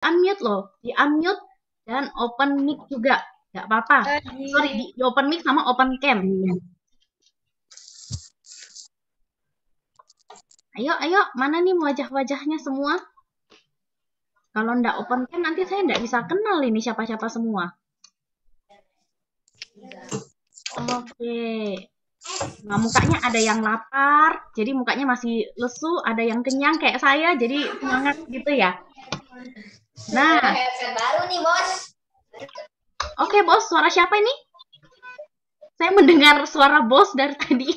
unmute loh, di unmute dan open mic juga, nggak apa-apa. Sorry, di, open mic sama open cam. Ayo, ayo, mana nih wajah-wajahnya semua? Kalau ndak open cam nanti saya ndak bisa kenal ini siapa-siapa semua. Oke. Okay. Nah, mukanya ada yang lapar, jadi mukanya masih lesu, ada yang kenyang kayak saya, jadi semangat gitu ya. Nah, headset baru nih, Bos. Oke, okay, Bos, suara siapa ini? Saya mendengar suara Bos dari tadi.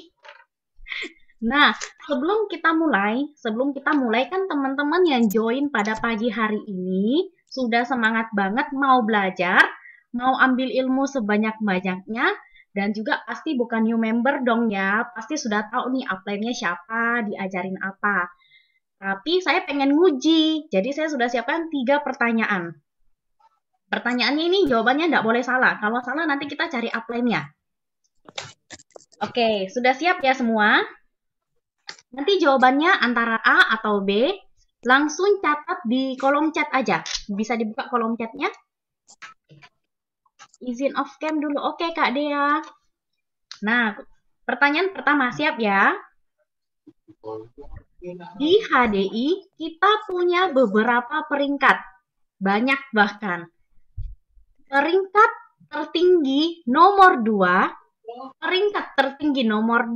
Nah, sebelum kita mulai, sebelum kita mulai kan teman-teman yang join pada pagi hari ini sudah semangat banget mau belajar, mau ambil ilmu sebanyak-banyaknya dan juga pasti bukan new member dong ya, pasti sudah tahu nih upline-nya siapa, diajarin apa. Tapi saya pengen nguji, jadi saya sudah siapkan tiga pertanyaan. Pertanyaannya ini jawabannya tidak boleh salah. Kalau salah nanti kita cari upline-nya. Oke, sudah siap ya semua? Nanti jawabannya antara A atau B, langsung catat di kolom chat aja. Bisa dibuka kolom chatnya? Izin off cam dulu. Oke, Kak Dea. Nah, pertanyaan pertama siap ya? Di HDI kita punya beberapa peringkat, banyak bahkan. Peringkat tertinggi nomor 2, peringkat tertinggi nomor 2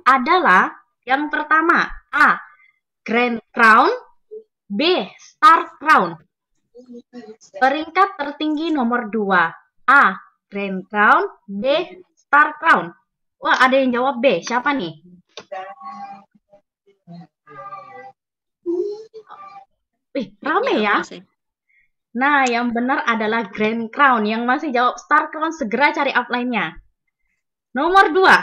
adalah yang pertama A. Grand Crown B. Star Crown Peringkat tertinggi nomor 2 A. Grand Crown B. Star Crown Wah, ada yang jawab B. Siapa nih? Wih, rame iya, ya. Nah, yang benar adalah Grand Crown. Yang masih jawab Star Crown, segera cari offline-nya. Nomor dua,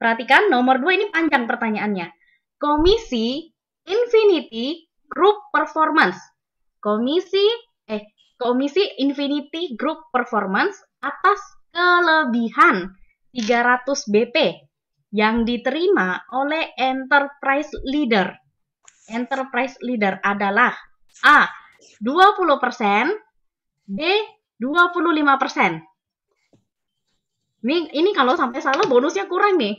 Perhatikan, nomor dua ini panjang pertanyaannya. Komisi Infinity Group Performance. Komisi, eh, Komisi Infinity Group Performance atas kelebihan 300 BP yang diterima oleh Enterprise Leader enterprise leader adalah A. 20%, B. 25%. Ini, ini kalau sampai salah bonusnya kurang nih.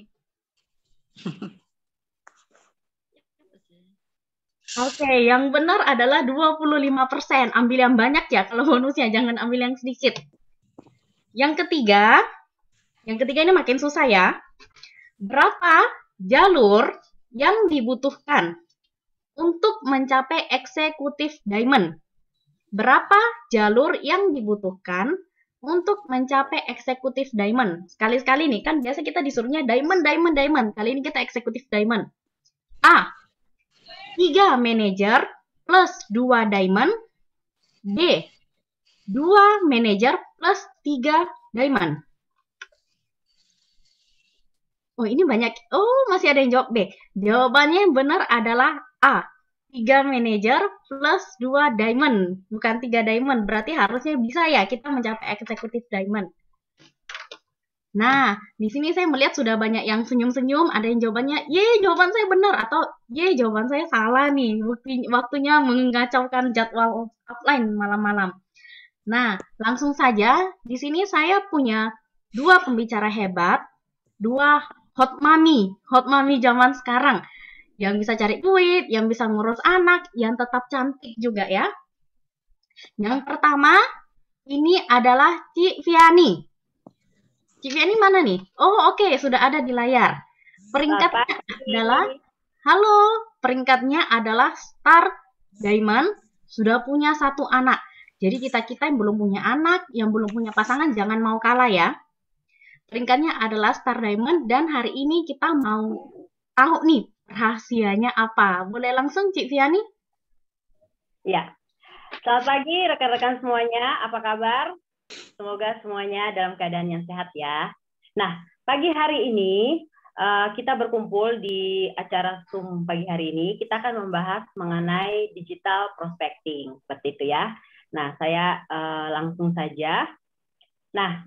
Oke, okay, yang benar adalah 25%. Ambil yang banyak ya kalau bonusnya, jangan ambil yang sedikit. Yang ketiga, yang ketiga ini makin susah ya. Berapa jalur yang dibutuhkan untuk mencapai eksekutif diamond. Berapa jalur yang dibutuhkan untuk mencapai eksekutif diamond? Sekali-sekali nih, kan biasa kita disuruhnya diamond, diamond, diamond. Kali ini kita eksekutif diamond. A. 3 manajer plus 2 diamond. B. 2 manajer plus 3 diamond. Oh, ini banyak. Oh, masih ada yang jawab B. Jawabannya yang benar adalah A. 3 manager plus 2 diamond. Bukan 3 diamond, berarti harusnya bisa ya kita mencapai eksekutif diamond. Nah, di sini saya melihat sudah banyak yang senyum-senyum, ada yang jawabannya, ye jawaban saya benar, atau ye jawaban saya salah nih, waktunya mengacaukan jadwal offline malam-malam. Nah, langsung saja, di sini saya punya dua pembicara hebat, dua hot mami, hot mami zaman sekarang yang bisa cari duit, yang bisa ngurus anak, yang tetap cantik juga ya. Yang pertama, ini adalah Civiani. Viani. mana nih? Oh, oke, okay, sudah ada di layar. Peringkatnya Bapak. adalah Halo, peringkatnya adalah Star Diamond, sudah punya satu anak. Jadi kita-kita yang belum punya anak, yang belum punya pasangan jangan mau kalah ya. Peringkatnya adalah Star Diamond dan hari ini kita mau tahu nih rahasianya apa? Boleh langsung Cik Viani? Ya. Selamat pagi rekan-rekan semuanya. Apa kabar? Semoga semuanya dalam keadaan yang sehat ya. Nah, pagi hari ini eh, kita berkumpul di acara Zoom pagi hari ini. Kita akan membahas mengenai digital prospecting, seperti itu ya. Nah, saya eh, langsung saja. Nah,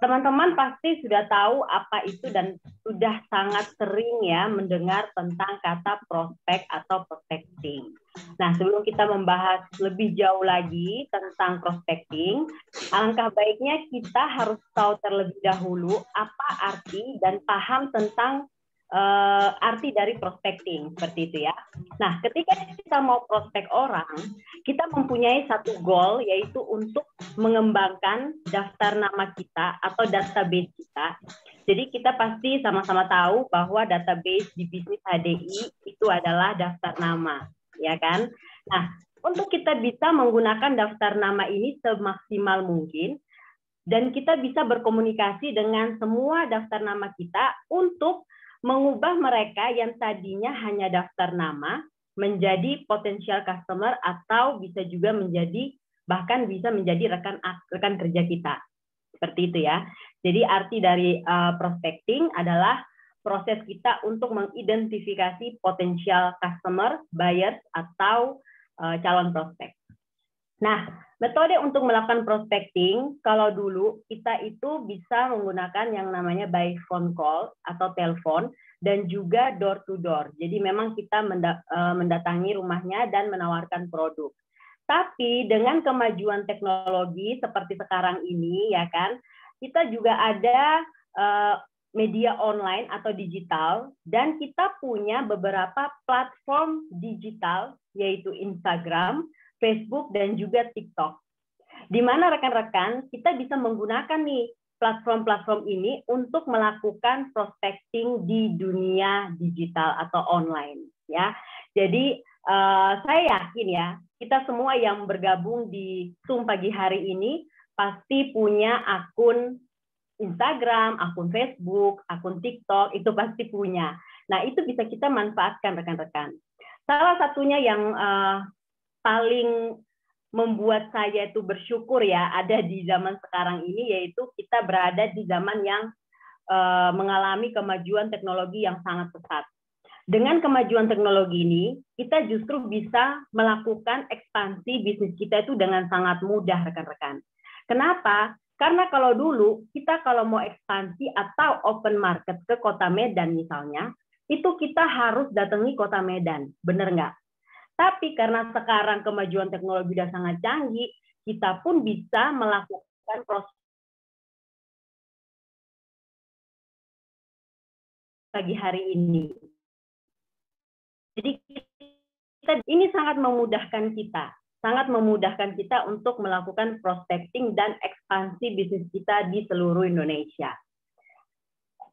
teman-teman pasti sudah tahu apa itu dan sudah sangat sering ya mendengar tentang kata prospek atau prospecting. Nah, sebelum kita membahas lebih jauh lagi tentang prospecting, alangkah baiknya kita harus tahu terlebih dahulu apa arti dan paham tentang uh, arti dari prospecting seperti itu ya. Nah, ketika kita mau prospek orang, kita mempunyai satu goal yaitu untuk mengembangkan daftar nama kita atau database kita. Jadi kita pasti sama-sama tahu bahwa database di bisnis HDI itu adalah daftar nama, ya kan? Nah, untuk kita bisa menggunakan daftar nama ini semaksimal mungkin, dan kita bisa berkomunikasi dengan semua daftar nama kita untuk mengubah mereka yang tadinya hanya daftar nama menjadi potensial customer atau bisa juga menjadi bahkan bisa menjadi rekan rekan kerja kita seperti itu ya. Jadi arti dari uh, prospecting adalah proses kita untuk mengidentifikasi potensial customer, buyers atau uh, calon prospek. Nah, Metode untuk melakukan prospecting, kalau dulu kita itu bisa menggunakan yang namanya by phone call atau telepon dan juga door to door. Jadi memang kita e, mendatangi rumahnya dan menawarkan produk. Tapi dengan kemajuan teknologi seperti sekarang ini ya kan, kita juga ada e, media online atau digital dan kita punya beberapa platform digital yaitu Instagram, Facebook, dan juga TikTok. Di mana rekan-rekan kita bisa menggunakan nih platform-platform ini untuk melakukan prospecting di dunia digital atau online ya. Jadi uh, saya yakin ya kita semua yang bergabung di Zoom pagi hari ini pasti punya akun Instagram, akun Facebook, akun TikTok itu pasti punya. Nah itu bisa kita manfaatkan rekan-rekan. Salah satunya yang uh, paling membuat saya itu bersyukur ya ada di zaman sekarang ini yaitu kita berada di zaman yang uh, mengalami kemajuan teknologi yang sangat pesat. Dengan kemajuan teknologi ini, kita justru bisa melakukan ekspansi bisnis kita itu dengan sangat mudah, rekan-rekan. Kenapa? Karena kalau dulu kita kalau mau ekspansi atau open market ke kota Medan misalnya, itu kita harus datangi kota Medan, benar nggak? Tapi karena sekarang kemajuan teknologi sudah sangat canggih, kita pun bisa melakukan proses pagi hari ini. Jadi kita ini sangat memudahkan kita, sangat memudahkan kita untuk melakukan prospecting dan ekspansi bisnis kita di seluruh Indonesia.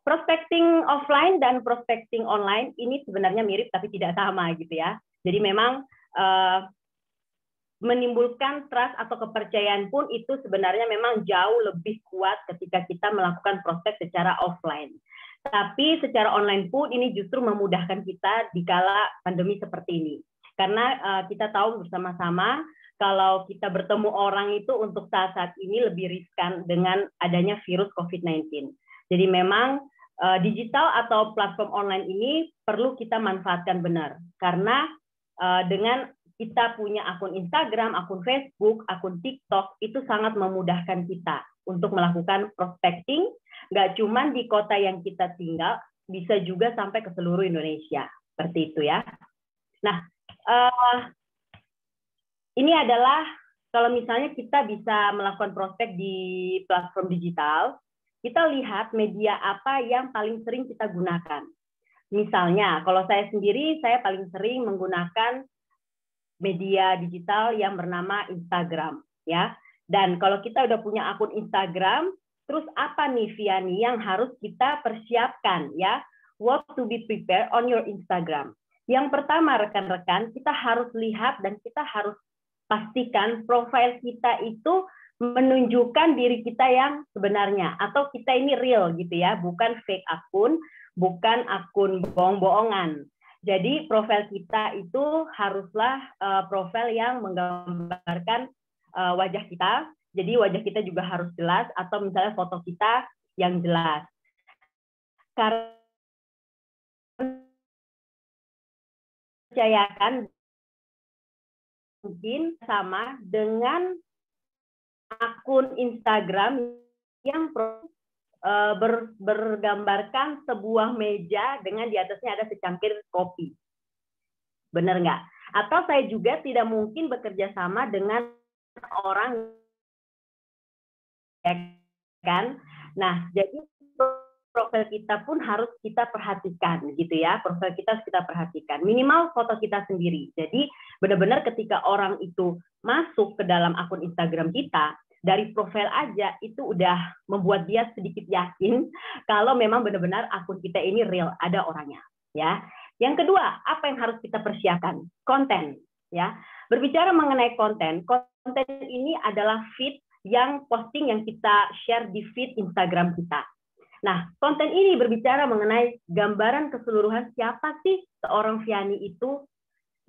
Prospecting offline dan prospecting online ini sebenarnya mirip tapi tidak sama gitu ya. Jadi memang uh, menimbulkan trust atau kepercayaan pun itu sebenarnya memang jauh lebih kuat ketika kita melakukan proses secara offline. Tapi secara online pun ini justru memudahkan kita di kala pandemi seperti ini. Karena uh, kita tahu bersama-sama kalau kita bertemu orang itu untuk saat-saat ini lebih riskan dengan adanya virus COVID-19. Jadi memang uh, digital atau platform online ini perlu kita manfaatkan benar. Karena Eh, dengan kita punya akun Instagram, akun Facebook, akun TikTok itu sangat memudahkan kita untuk melakukan prospecting, nggak cuma di kota yang kita tinggal, bisa juga sampai ke seluruh Indonesia, seperti itu ya. Nah, uh, ini adalah kalau misalnya kita bisa melakukan prospek di platform digital, kita lihat media apa yang paling sering kita gunakan. Misalnya, kalau saya sendiri, saya paling sering menggunakan media digital yang bernama Instagram, ya. Dan kalau kita udah punya akun Instagram, terus apa nih Viani yang harus kita persiapkan, ya? What to be prepared on your Instagram. Yang pertama, rekan-rekan, kita harus lihat dan kita harus pastikan profil kita itu menunjukkan diri kita yang sebenarnya atau kita ini real gitu ya, bukan fake akun, bukan akun bohong-bohongan. Jadi profil kita itu haruslah uh, profil yang menggambarkan uh, wajah kita. Jadi wajah kita juga harus jelas atau misalnya foto kita yang jelas. Karena percayakan mungkin sama dengan akun Instagram yang eh, ber, bergambarkan sebuah meja dengan di atasnya ada secangkir kopi. Benar nggak? Atau saya juga tidak mungkin bekerja sama dengan orang ya kan? Nah, jadi profil kita pun harus kita perhatikan gitu ya profil kita harus kita perhatikan minimal foto kita sendiri jadi benar-benar ketika orang itu masuk ke dalam akun Instagram kita dari profil aja itu udah membuat dia sedikit yakin kalau memang benar-benar akun kita ini real ada orangnya ya yang kedua apa yang harus kita persiapkan konten ya berbicara mengenai konten konten ini adalah feed yang posting yang kita share di feed Instagram kita Nah, konten ini berbicara mengenai gambaran keseluruhan siapa sih seorang Viani itu.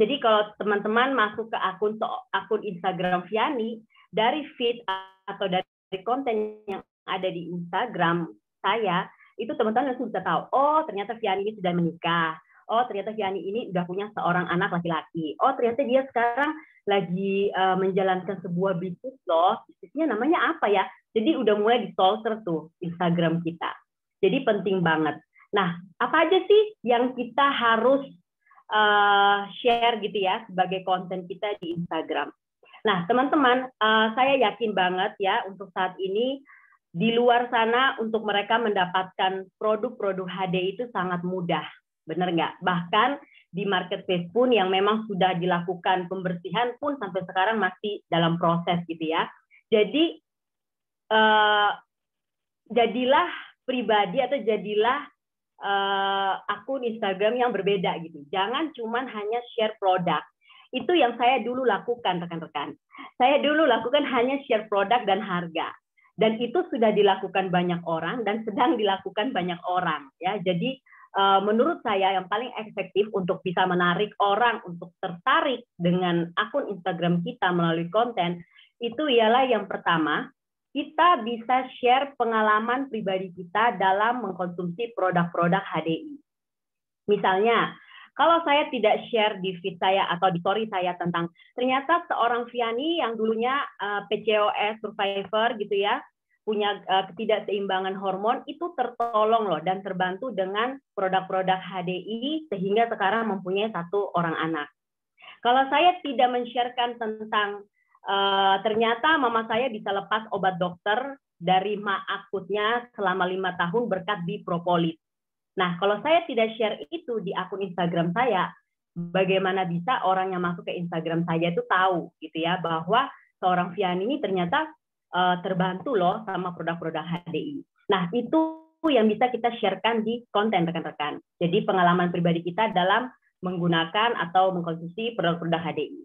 Jadi kalau teman-teman masuk ke akun akun Instagram Viani dari feed atau dari konten yang ada di Instagram saya, itu teman-teman langsung bisa tahu, oh ternyata Viani ini sudah menikah. Oh, ternyata Viani ini udah punya seorang anak laki-laki. Oh, ternyata dia sekarang lagi uh, menjalankan sebuah bisnis loh. Bisnisnya namanya apa ya? Jadi udah mulai di tuh Instagram kita. Jadi penting banget. Nah, apa aja sih yang kita harus uh, share gitu ya sebagai konten kita di Instagram? Nah, teman-teman, uh, saya yakin banget ya untuk saat ini di luar sana untuk mereka mendapatkan produk-produk HD itu sangat mudah, benar nggak? Bahkan di marketplace pun yang memang sudah dilakukan pembersihan pun sampai sekarang masih dalam proses gitu ya. Jadi uh, jadilah pribadi atau jadilah uh, akun Instagram yang berbeda gitu. Jangan cuman hanya share produk. Itu yang saya dulu lakukan rekan-rekan. Saya dulu lakukan hanya share produk dan harga. Dan itu sudah dilakukan banyak orang dan sedang dilakukan banyak orang ya. Jadi uh, menurut saya yang paling efektif untuk bisa menarik orang untuk tertarik dengan akun Instagram kita melalui konten itu ialah yang pertama kita bisa share pengalaman pribadi kita dalam mengkonsumsi produk-produk HDI. Misalnya, kalau saya tidak share di feed saya atau di story saya tentang ternyata seorang Viani yang dulunya uh, eh, PCOS survivor gitu ya, punya uh, ketidakseimbangan hormon itu tertolong loh dan terbantu dengan produk-produk HDI sehingga sekarang mempunyai satu orang anak. Kalau saya tidak men-sharekan tentang uh, ternyata mama saya bisa lepas obat dokter dari ma akutnya selama lima tahun berkat di propolis. Nah, kalau saya tidak share itu di akun Instagram saya, bagaimana bisa orang yang masuk ke Instagram saya itu tahu gitu ya bahwa seorang Vian ini ternyata uh, terbantu loh sama produk-produk HDI. Nah, itu yang bisa kita sharekan di konten rekan-rekan. Jadi pengalaman pribadi kita dalam menggunakan atau mengkonsumsi produk-produk HDI.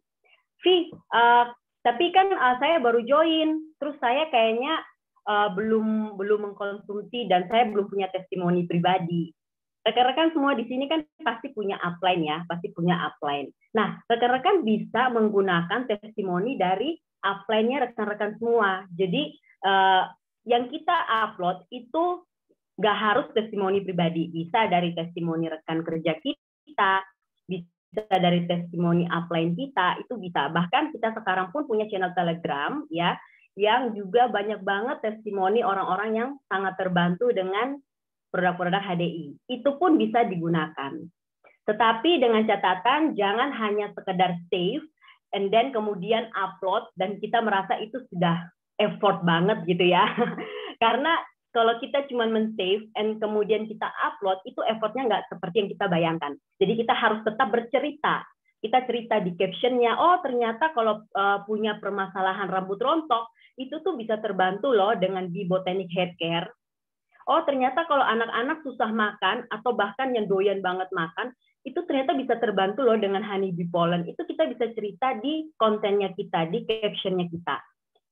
Vi, uh, eh, tapi kan uh, saya baru join terus saya kayaknya uh, belum belum mengkonsumsi dan saya belum punya testimoni pribadi rekan-rekan semua di sini kan pasti punya upline ya pasti punya upline nah rekan-rekan bisa menggunakan testimoni dari upline-nya rekan-rekan semua jadi uh, yang kita upload itu nggak harus testimoni pribadi bisa dari testimoni rekan kerja kita bisa dari testimoni upline kita itu bisa bahkan kita sekarang pun punya channel telegram ya yang juga banyak banget testimoni orang-orang yang sangat terbantu dengan produk-produk HDI itu pun bisa digunakan tetapi dengan catatan jangan hanya sekedar save and then kemudian upload dan kita merasa itu sudah effort banget gitu ya karena kalau kita cuma men-save and kemudian kita upload, itu effortnya nggak seperti yang kita bayangkan. Jadi kita harus tetap bercerita. Kita cerita di captionnya, oh ternyata kalau uh, punya permasalahan rambut rontok, itu tuh bisa terbantu loh dengan di Botanic Hair Care. Oh ternyata kalau anak-anak susah makan atau bahkan yang doyan banget makan, itu ternyata bisa terbantu loh dengan honey bee pollen. Itu kita bisa cerita di kontennya kita, di captionnya kita.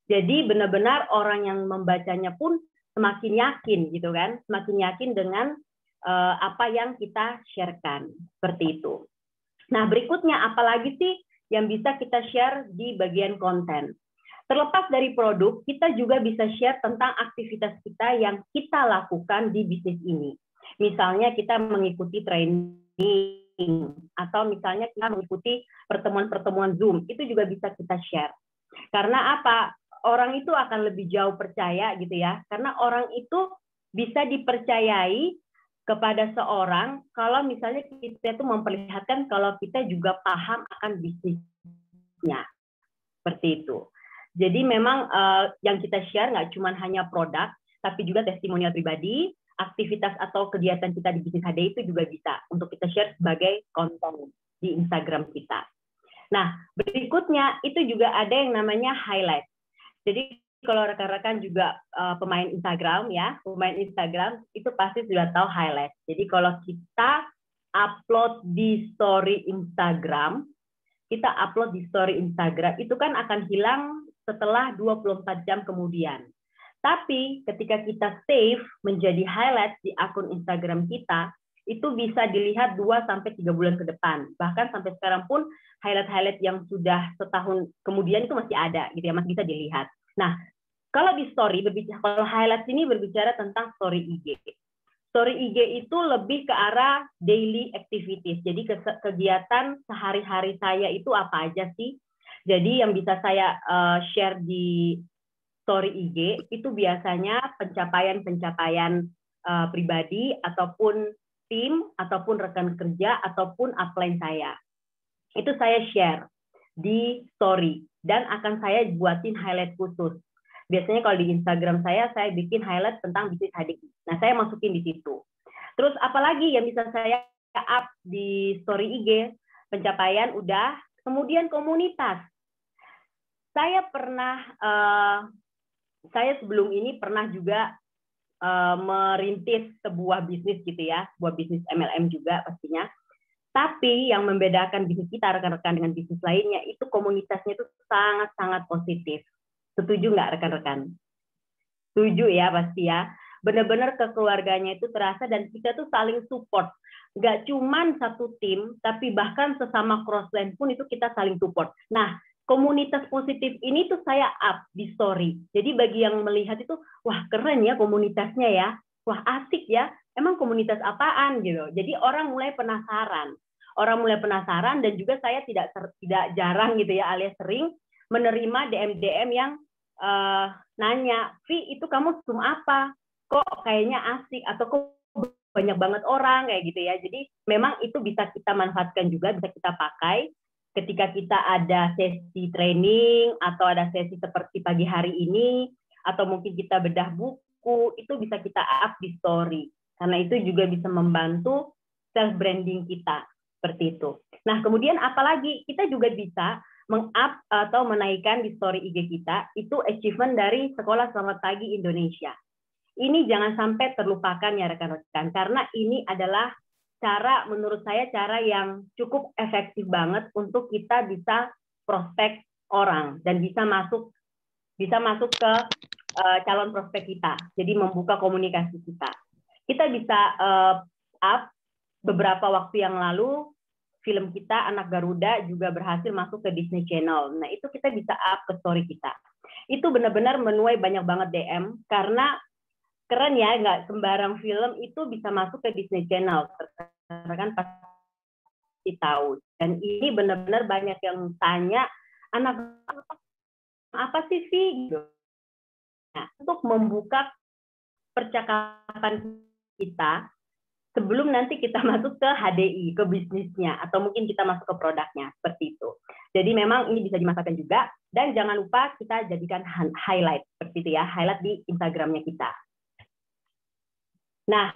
Jadi benar-benar orang yang membacanya pun semakin yakin gitu kan, semakin yakin dengan uh, apa yang kita sharekan seperti itu. Nah berikutnya apalagi sih yang bisa kita share di bagian konten. Terlepas dari produk, kita juga bisa share tentang aktivitas kita yang kita lakukan di bisnis ini. Misalnya kita mengikuti training atau misalnya kita mengikuti pertemuan-pertemuan Zoom, itu juga bisa kita share. Karena apa? orang itu akan lebih jauh percaya gitu ya. Karena orang itu bisa dipercayai kepada seorang kalau misalnya kita itu memperlihatkan kalau kita juga paham akan bisnisnya. Seperti itu. Jadi memang uh, yang kita share nggak cuma hanya produk, tapi juga testimonial pribadi, aktivitas atau kegiatan kita di bisnis HD itu juga bisa untuk kita share sebagai konten di Instagram kita. Nah, berikutnya itu juga ada yang namanya highlight. Jadi kalau rekan-rekan juga uh, pemain Instagram ya, pemain Instagram itu pasti sudah tahu highlight. Jadi kalau kita upload di story Instagram, kita upload di story Instagram itu kan akan hilang setelah 24 jam kemudian. Tapi ketika kita save menjadi highlight di akun Instagram kita, itu bisa dilihat 2 sampai 3 bulan ke depan. Bahkan sampai sekarang pun highlight-highlight yang sudah setahun kemudian itu masih ada gitu ya, masih bisa dilihat. Nah, kalau di story berbicara kalau highlight ini berbicara tentang story IG. Story IG itu lebih ke arah daily activities. Jadi kegiatan sehari-hari saya itu apa aja sih? Jadi yang bisa saya uh, share di story IG itu biasanya pencapaian-pencapaian uh, pribadi ataupun tim ataupun rekan kerja ataupun upline saya. Itu saya share di story dan akan saya buatin highlight khusus. Biasanya kalau di Instagram saya, saya bikin highlight tentang bisnis HDI. Nah, saya masukin di situ. Terus apalagi yang bisa saya up di story IG? Pencapaian udah. Kemudian komunitas. Saya pernah, uh, saya sebelum ini pernah juga eh, merintis sebuah bisnis gitu ya, sebuah bisnis MLM juga pastinya. Tapi yang membedakan bisnis kita rekan-rekan dengan bisnis lainnya itu komunitasnya itu sangat-sangat positif. Setuju nggak rekan-rekan? Setuju ya pasti ya. Benar-benar kekeluarganya itu terasa dan kita tuh saling support. Nggak cuman satu tim, tapi bahkan sesama crossland pun itu kita saling support. Nah, komunitas positif ini tuh saya up di story. Jadi bagi yang melihat itu, wah keren ya komunitasnya ya. Wah asik ya, emang komunitas apaan gitu. Jadi orang mulai penasaran, orang mulai penasaran dan juga saya tidak ter, tidak jarang gitu ya alias sering menerima DM DM yang uh, nanya, Vi itu kamu zoom apa? Kok kayaknya asik atau kok banyak banget orang kayak gitu ya. Jadi memang itu bisa kita manfaatkan juga, bisa kita pakai ketika kita ada sesi training atau ada sesi seperti pagi hari ini atau mungkin kita bedah buku itu bisa kita up di story. Karena itu juga bisa membantu self branding kita seperti itu. Nah, kemudian apalagi kita juga bisa meng-up atau menaikkan di story IG kita itu achievement dari Sekolah Selamat Pagi Indonesia. Ini jangan sampai terlupakan ya rekan-rekan karena ini adalah cara menurut saya cara yang cukup efektif banget untuk kita bisa prospek orang dan bisa masuk bisa masuk ke eh, calon prospek kita. Jadi membuka komunikasi kita kita bisa uh, up beberapa waktu yang lalu film kita Anak Garuda juga berhasil masuk ke Disney Channel. Nah, itu kita bisa up ke story kita. Itu benar-benar menuai banyak banget DM karena keren ya nggak sembarang film itu bisa masuk ke Disney Channel. Karena kan pasti tahu. Dan ini benar-benar banyak yang tanya anak apa sih sih gitu. Nah, untuk membuka percakapan kita sebelum nanti kita masuk ke HDI, ke bisnisnya, atau mungkin kita masuk ke produknya, seperti itu. Jadi memang ini bisa dimasakkan juga, dan jangan lupa kita jadikan highlight, seperti itu ya, highlight di Instagramnya kita. Nah,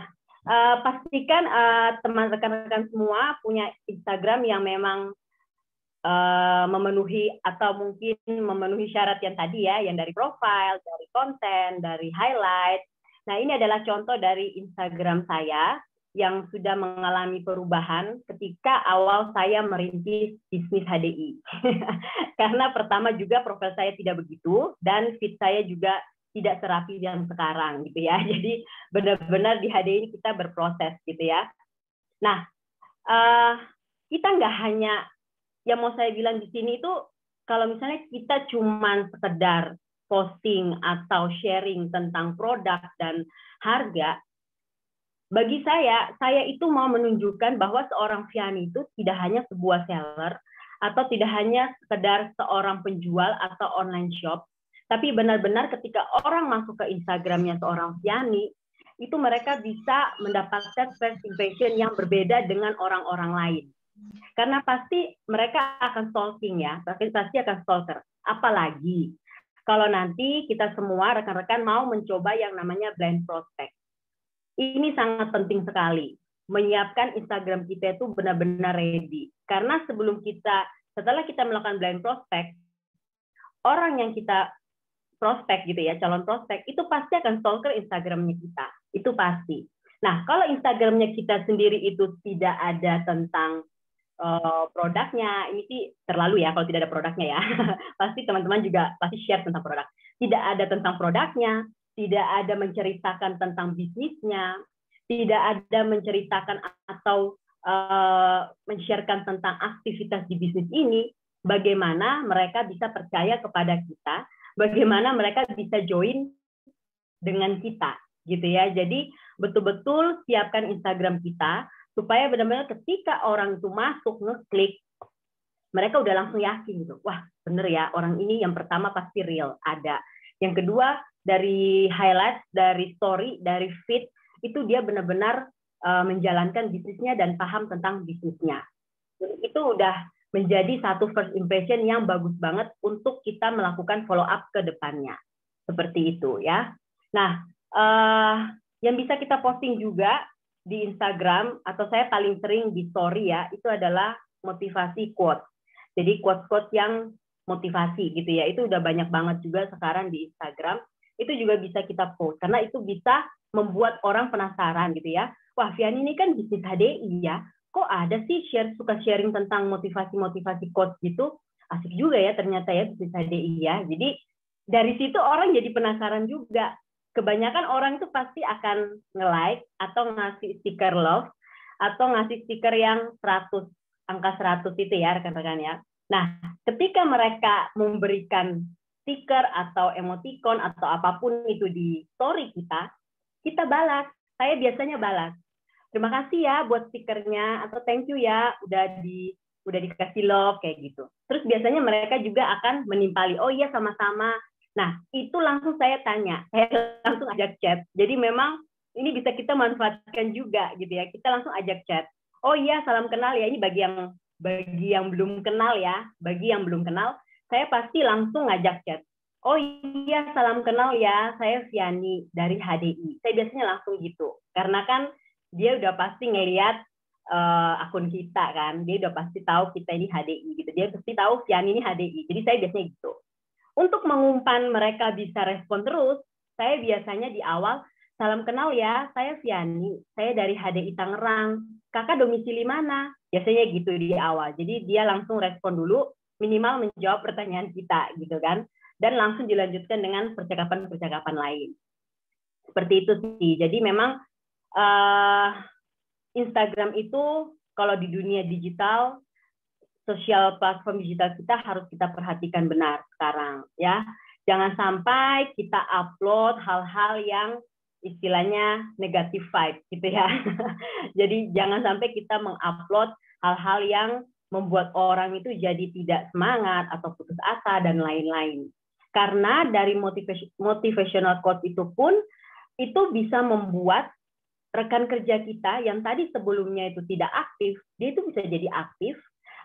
eh, pastikan eh, teman teman semua punya Instagram yang memang eh, memenuhi atau mungkin memenuhi syarat yang tadi ya, yang dari profile, dari konten, dari highlight, Nah, ini adalah contoh dari Instagram saya yang sudah mengalami perubahan ketika awal saya merintis bisnis HDI. Karena pertama juga profil saya tidak begitu dan fit saya juga tidak serapi yang sekarang gitu ya. Jadi benar-benar di HDI ini kita berproses gitu ya. Nah, uh, kita nggak hanya yang mau saya bilang di sini itu kalau misalnya kita cuman sekedar posting atau sharing tentang produk dan harga, bagi saya, saya itu mau menunjukkan bahwa seorang Viani itu tidak hanya sebuah seller atau tidak hanya sekedar seorang penjual atau online shop, tapi benar-benar ketika orang masuk ke Instagramnya seorang Viani, itu mereka bisa mendapatkan first impression yang berbeda dengan orang-orang lain. Karena pasti mereka akan stalking ya, pasti akan stalker. Apalagi kalau nanti kita semua rekan-rekan mau mencoba yang namanya blind prospect. Ini sangat penting sekali. Menyiapkan Instagram kita itu benar-benar ready. Karena sebelum kita, setelah kita melakukan blind prospect, orang yang kita prospect gitu ya, calon prospect itu pasti akan stalker Instagramnya kita. Itu pasti. Nah, kalau Instagramnya kita sendiri itu tidak ada tentang Eh, produknya ini sih terlalu ya kalau tidak ada produknya ya pasti teman-teman juga pasti share tentang produk tidak ada tentang produknya tidak ada menceritakan tentang bisnisnya tidak ada menceritakan atau uh, eh, men tentang aktivitas di bisnis ini bagaimana mereka bisa percaya kepada kita bagaimana mereka bisa join dengan kita gitu ya jadi betul-betul siapkan Instagram kita supaya benar-benar ketika orang itu masuk ngeklik mereka udah langsung yakin gitu wah bener ya orang ini yang pertama pasti real ada yang kedua dari highlight dari story dari fit itu dia benar-benar eh, menjalankan bisnisnya dan paham tentang bisnisnya itu udah menjadi satu first impression yang bagus banget untuk kita melakukan follow up ke depannya seperti itu ya nah uh, yang bisa kita posting juga di Instagram atau saya paling sering di story ya itu adalah motivasi quote. Jadi quote-quote yang motivasi gitu ya itu udah banyak banget juga sekarang di Instagram itu juga bisa kita post karena itu bisa membuat orang penasaran gitu ya. Wah Fian ini kan bisnis HDI ya, kok ada sih share suka sharing tentang motivasi-motivasi quote gitu? Asik juga ya ternyata ya bisnis HDI ya. Jadi dari situ orang jadi penasaran juga kebanyakan orang itu pasti akan nge-like atau ngasih stiker love atau ngasih stiker yang 100 angka 100 itu ya rekan-rekan ya. Nah, ketika mereka memberikan stiker atau emoticon atau apapun itu di story kita, kita balas. Saya biasanya balas. Terima kasih ya buat stikernya atau thank you ya udah di udah dikasih love kayak gitu. Terus biasanya mereka juga akan menimpali, oh iya sama-sama Nah, itu langsung saya tanya, saya langsung ajak chat. Jadi memang ini bisa kita manfaatkan juga gitu ya. Kita langsung ajak chat. Oh iya, salam kenal ya. Ini bagi yang bagi yang belum kenal ya, bagi yang belum kenal, saya pasti langsung ngajak chat. Oh iya, salam kenal ya. Saya Siani dari HDI. Saya biasanya langsung gitu. Karena kan dia udah pasti ngelihat uh, eh, akun kita kan. Dia udah pasti tahu kita ini HDI gitu. Dia pasti tahu Siani ini HDI. Jadi saya biasanya gitu. Untuk mengumpan mereka bisa respon terus, saya biasanya di awal, salam kenal ya, saya Siani, saya dari HDI Tangerang, kakak domisili mana? Biasanya gitu di awal. Jadi dia langsung respon dulu, minimal menjawab pertanyaan kita gitu kan. Dan langsung dilanjutkan dengan percakapan-percakapan lain. Seperti itu sih. Jadi memang uh, Instagram itu kalau di dunia digital sosial platform digital kita harus kita perhatikan benar sekarang ya. Jangan sampai kita upload hal-hal yang istilahnya negatif vibe gitu ya. jadi jangan sampai kita mengupload hal-hal yang membuat orang itu jadi tidak semangat atau putus asa dan lain-lain. Karena dari motivational quote itu pun itu bisa membuat rekan kerja kita yang tadi sebelumnya itu tidak aktif, dia itu bisa jadi aktif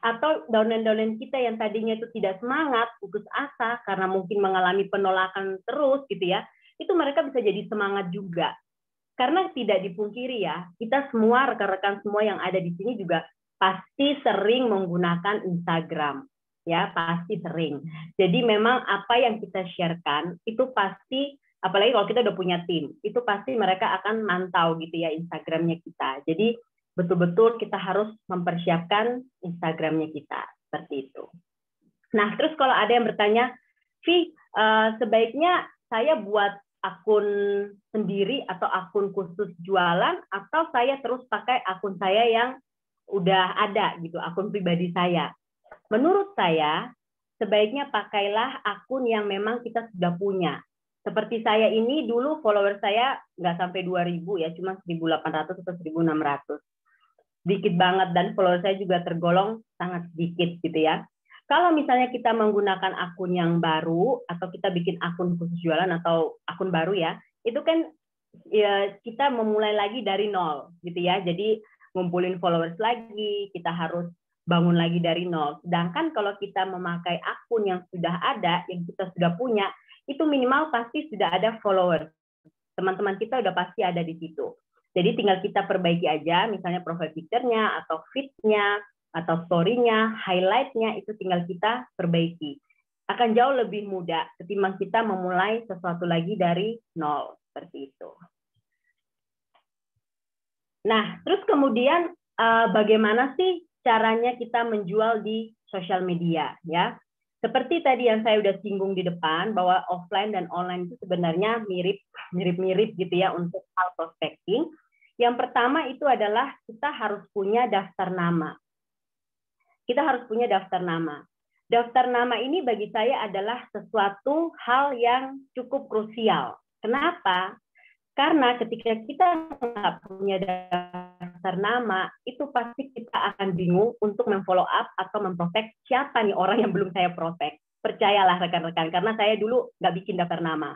atau daunan-daunan kita yang tadinya itu tidak semangat, putus asa karena mungkin mengalami penolakan terus gitu ya, itu mereka bisa jadi semangat juga. Karena tidak dipungkiri ya, kita semua rekan-rekan semua yang ada di sini juga pasti sering menggunakan Instagram. Ya, pasti sering. Jadi memang apa yang kita sharekan itu pasti apalagi kalau kita udah punya tim, itu pasti mereka akan mantau gitu ya Instagramnya kita. Jadi betul-betul kita harus mempersiapkan Instagramnya kita seperti itu. Nah, terus kalau ada yang bertanya, Vi, uh, eh, sebaiknya saya buat akun sendiri atau akun khusus jualan atau saya terus pakai akun saya yang udah ada gitu, akun pribadi saya. Menurut saya, sebaiknya pakailah akun yang memang kita sudah punya. Seperti saya ini dulu follower saya nggak sampai 2000 ya, cuma 1800 atau 1600 sedikit banget dan follower saya juga tergolong sangat sedikit gitu ya. Kalau misalnya kita menggunakan akun yang baru atau kita bikin akun khusus jualan atau akun baru ya, itu kan ya, kita memulai lagi dari nol gitu ya. Jadi ngumpulin followers lagi, kita harus bangun lagi dari nol. Sedangkan kalau kita memakai akun yang sudah ada, yang kita sudah punya, itu minimal pasti sudah ada followers. Teman-teman kita udah pasti ada di situ. Jadi tinggal kita perbaiki aja, misalnya profile picture-nya, atau fit nya atau story-nya, highlight-nya, itu tinggal kita perbaiki. Akan jauh lebih mudah ketimbang kita memulai sesuatu lagi dari nol, seperti itu. Nah, terus kemudian eh, bagaimana sih caranya kita menjual di sosial media ya? Seperti tadi yang saya udah singgung di depan bahwa offline dan online itu sebenarnya mirip mirip-mirip gitu ya untuk hal prospecting. Yang pertama itu adalah kita harus punya daftar nama. Kita harus punya daftar nama. Daftar nama ini bagi saya adalah sesuatu hal yang cukup krusial. Kenapa? Karena ketika kita nggak punya daftar nama, itu pasti kita akan bingung untuk memfollow up atau memprotek siapa nih orang yang belum saya protek percayalah rekan-rekan karena saya dulu nggak bikin daftar nama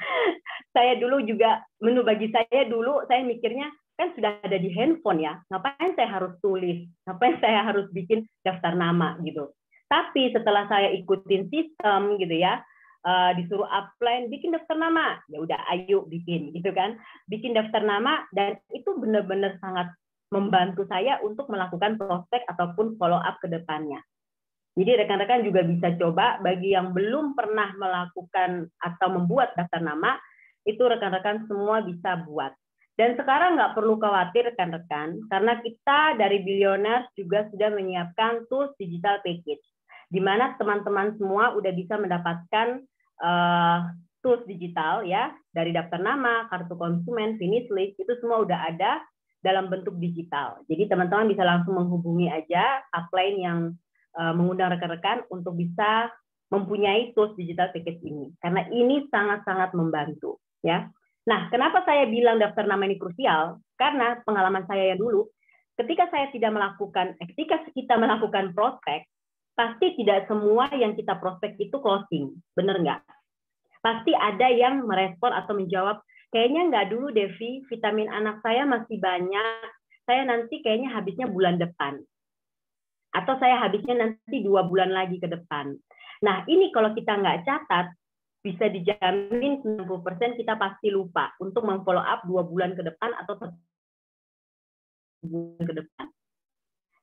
saya dulu juga menu bagi saya dulu saya mikirnya kan sudah ada di handphone ya ngapain saya harus tulis ngapain saya harus bikin daftar nama gitu tapi setelah saya ikutin sistem gitu ya eh, disuruh upline bikin daftar nama ya udah ayo bikin gitu kan bikin daftar nama dan itu benar-benar sangat membantu saya untuk melakukan prospek ataupun follow up ke depannya jadi rekan-rekan juga bisa coba bagi yang belum pernah melakukan atau membuat daftar nama, itu rekan-rekan semua bisa buat. Dan sekarang nggak perlu khawatir rekan-rekan, karena kita dari Billionaires juga sudah menyiapkan tools digital package, di mana teman-teman semua udah bisa mendapatkan uh, tools digital ya, dari daftar nama, kartu konsumen, finish list, itu semua udah ada dalam bentuk digital. Jadi teman-teman bisa langsung menghubungi aja upline yang Eh, mengundang rekan-rekan untuk bisa mempunyai tools digital ticket ini karena ini sangat-sangat membantu ya. Nah, kenapa saya bilang daftar nama ini krusial? Karena pengalaman saya yang dulu ketika saya tidak melakukan eh, ketika kita melakukan prospek pasti tidak semua yang kita prospek itu closing, benar nggak? Pasti ada yang merespon atau menjawab, kayaknya nggak dulu Devi, vitamin anak saya masih banyak, saya nanti kayaknya habisnya bulan depan atau saya habisnya nanti dua bulan lagi ke depan. Nah, ini kalau kita nggak catat, bisa dijamin 90% kita pasti lupa untuk memfollow up dua bulan ke depan atau satu bulan ke depan.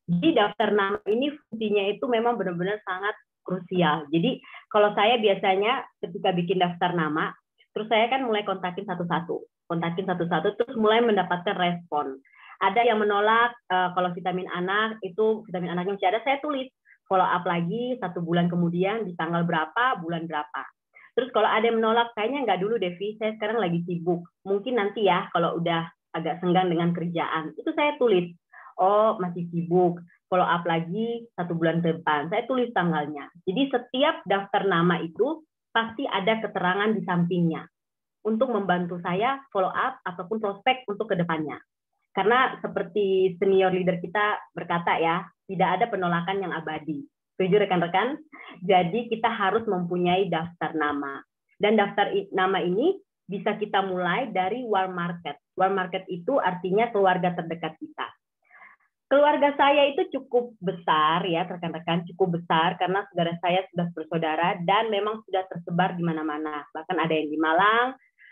Jadi daftar nama ini fungsinya itu memang benar-benar sangat krusial. Jadi kalau saya biasanya ketika bikin daftar nama, terus saya kan mulai kontakin satu-satu, kontakin satu-satu, terus mulai mendapatkan respon ada yang menolak uh, kalau vitamin anak itu vitamin anaknya masih ada saya tulis follow up lagi satu bulan kemudian di tanggal berapa bulan berapa terus kalau ada yang menolak kayaknya nggak dulu Devi saya sekarang lagi sibuk mungkin nanti ya kalau udah agak senggang dengan kerjaan itu saya tulis oh masih sibuk follow up lagi satu bulan depan saya tulis tanggalnya jadi setiap daftar nama itu pasti ada keterangan di sampingnya untuk membantu saya follow up ataupun prospek untuk kedepannya. Karena seperti senior leader kita berkata ya, tidak ada penolakan yang abadi. Setuju rekan-rekan? Jadi kita harus mempunyai daftar nama. Dan daftar nama ini bisa kita mulai dari war market. War market itu artinya keluarga terdekat kita. Keluarga saya itu cukup besar ya rekan-rekan, cukup besar karena saudara saya sudah bersaudara dan memang sudah tersebar di mana-mana. Bahkan ada yang di Malang,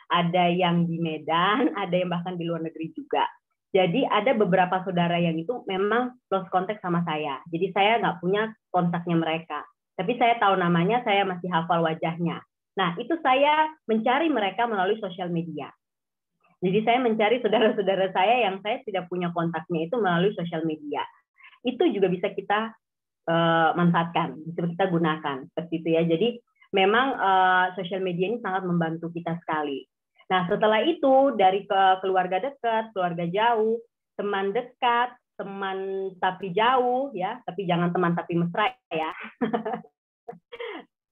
ada yang di Medan, ada yang bahkan di luar negeri juga. Jadi ada beberapa saudara yang itu memang lost contact sama saya. Jadi saya nggak punya kontaknya mereka. Tapi saya tahu namanya, saya masih hafal wajahnya. Nah, itu saya mencari mereka melalui sosial media. Jadi saya mencari saudara-saudara saya yang saya tidak punya kontaknya itu melalui sosial media. Itu juga bisa kita uh, manfaatkan, bisa kita gunakan seperti itu ya. Jadi memang uh, sosial media ini sangat membantu kita sekali Nah, setelah itu dari ke keluarga dekat, keluarga jauh, teman dekat, teman tapi jauh ya, tapi jangan teman tapi mesra ya.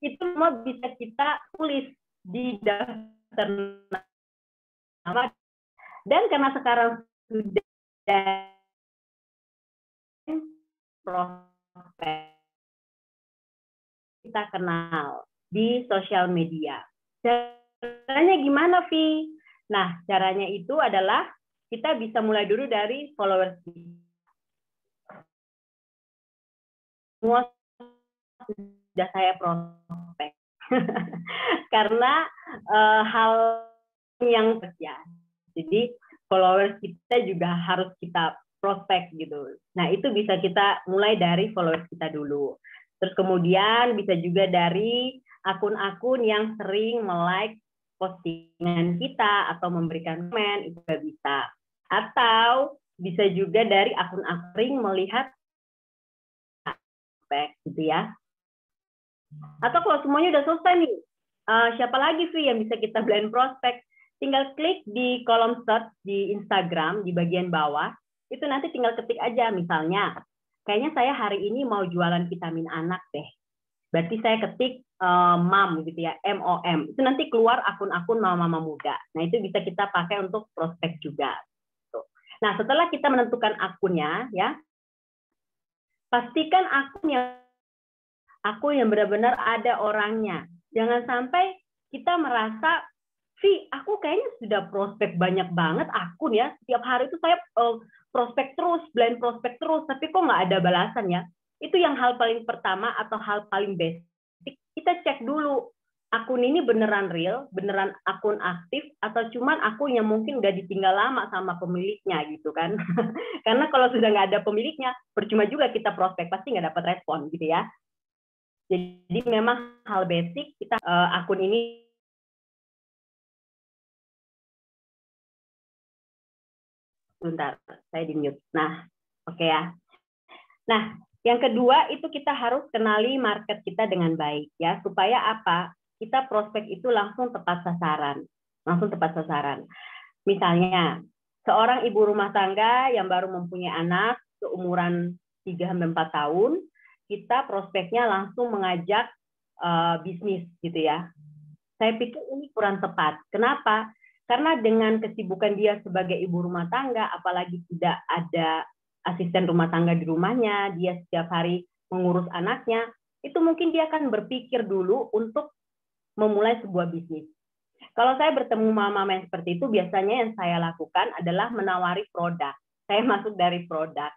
itu semua bisa kita tulis di daftar nama. Dan karena sekarang sudah prospek kita kenal di sosial media. Dan caranya gimana, Vi? Nah, caranya itu adalah kita bisa mulai dulu dari followers Semua sudah saya prospek. Karena e, hal yang ya. Jadi followers kita juga harus kita prospek gitu. Nah, itu bisa kita mulai dari followers kita dulu. Terus kemudian bisa juga dari akun-akun yang sering me-like postingan kita atau memberikan komen itu juga bisa. Atau bisa juga dari akun akring melihat aspek gitu ya. Atau kalau semuanya udah selesai nih, uh, siapa lagi sih yang bisa kita blend prospek? Tinggal klik di kolom search di Instagram di bagian bawah, itu nanti tinggal ketik aja misalnya. Kayaknya saya hari ini mau jualan vitamin anak deh. Berarti saya ketik uh, MAM gitu ya, MOM. Itu nanti keluar akun-akun mama-mama muda. Nah, itu bisa kita pakai untuk prospek juga. Nah, setelah kita menentukan akunnya ya, pastikan akun yang akun yang benar-benar ada orangnya. Jangan sampai kita merasa Vi, aku kayaknya sudah prospek banyak banget akun ya. Setiap hari itu saya uh, prospek terus, blind prospek terus, tapi kok nggak ada balasan ya. Itu yang hal paling pertama atau hal paling basic kita cek dulu akun ini beneran real, beneran akun aktif, atau cuman akun yang mungkin udah ditinggal lama sama pemiliknya gitu kan. Karena kalau sudah nggak ada pemiliknya, percuma juga kita prospek, pasti nggak dapat respon gitu ya. Jadi memang hal basic, kita uh, akun ini Bentar, saya di mute. Nah, oke okay ya. Nah, yang kedua itu kita harus kenali market kita dengan baik ya supaya apa? Kita prospek itu langsung tepat sasaran, langsung tepat sasaran. Misalnya seorang ibu rumah tangga yang baru mempunyai anak seumuran 3 sampai empat tahun, kita prospeknya langsung mengajak uh, bisnis gitu ya. Saya pikir ini kurang tepat. Kenapa? Karena dengan kesibukan dia sebagai ibu rumah tangga apalagi tidak ada asisten rumah tangga di rumahnya, dia setiap hari mengurus anaknya, itu mungkin dia akan berpikir dulu untuk memulai sebuah bisnis. Kalau saya bertemu mama-mama yang seperti itu, biasanya yang saya lakukan adalah menawari produk. Saya masuk dari produk.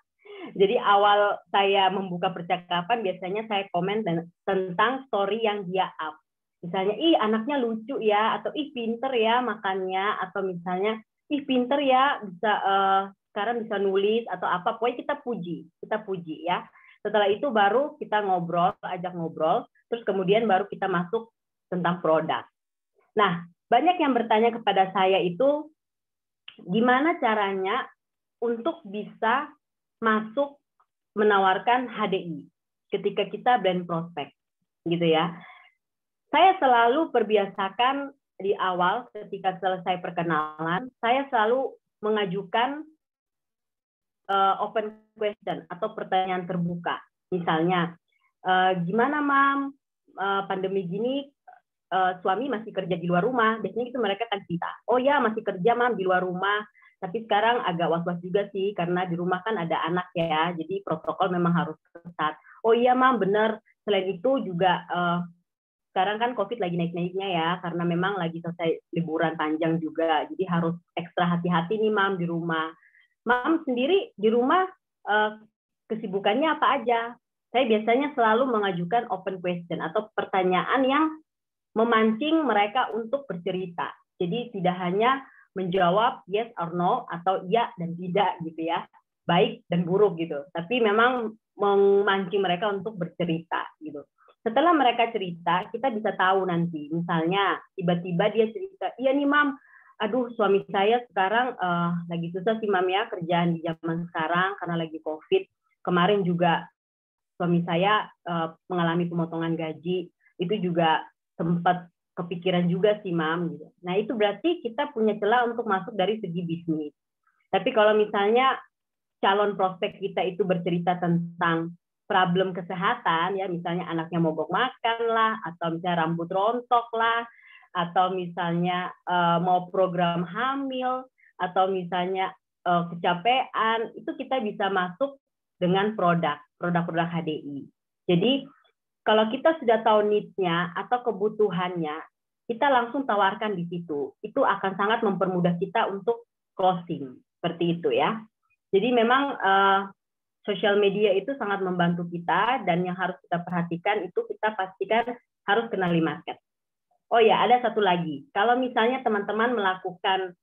Jadi awal saya membuka percakapan, biasanya saya komen dan, tentang story yang dia up. Misalnya, ih anaknya lucu ya, atau ih pinter ya makannya, atau misalnya, ih pinter ya bisa uh, sekarang bisa nulis atau apa pokoknya kita puji kita puji ya setelah itu baru kita ngobrol ajak ngobrol terus kemudian baru kita masuk tentang produk nah banyak yang bertanya kepada saya itu gimana caranya untuk bisa masuk menawarkan HDI ketika kita brand prospect, gitu ya saya selalu perbiasakan di awal ketika selesai perkenalan saya selalu mengajukan uh, open question atau pertanyaan terbuka. Misalnya, uh, gimana mam uh, pandemi gini uh, suami masih kerja di luar rumah? Biasanya gitu mereka kan cerita, oh ya masih kerja mam di luar rumah. Tapi sekarang agak was-was juga sih karena di rumah kan ada anak ya, jadi protokol memang harus ketat. Oh iya mam benar. Selain itu juga uh, sekarang kan COVID lagi naik-naiknya ya, karena memang lagi selesai liburan panjang juga, jadi harus ekstra hati-hati nih mam di rumah. Mam sendiri di rumah uh, kesibukannya apa aja? Saya biasanya selalu mengajukan open question atau pertanyaan yang memancing mereka untuk bercerita. Jadi tidak hanya menjawab yes or no atau iya dan tidak gitu ya, baik dan buruk gitu. Tapi memang memancing mereka untuk bercerita gitu. Setelah mereka cerita, kita bisa tahu nanti. Misalnya tiba-tiba dia cerita, iya nih mam, aduh suami saya sekarang uh, lagi susah sih mam ya kerjaan di zaman sekarang karena lagi covid kemarin juga suami saya uh, mengalami pemotongan gaji itu juga sempat kepikiran juga sih mam gitu. Nah itu berarti kita punya celah untuk masuk dari segi bisnis. Tapi kalau misalnya calon prospek kita itu bercerita tentang problem kesehatan ya misalnya anaknya mogok makan lah atau misalnya rambut rontok lah atau misalnya uh, mau program hamil atau misalnya uh, kecapean itu kita bisa masuk dengan produk produk-produk HDI. Jadi kalau kita sudah tahu need nya atau kebutuhannya, kita langsung tawarkan di situ. Itu akan sangat mempermudah kita untuk closing seperti itu ya. Jadi memang uh, social media itu sangat membantu kita dan yang harus kita perhatikan itu kita pastikan harus kenali market. Oh ya, ada satu lagi. Kalau misalnya teman-teman melakukan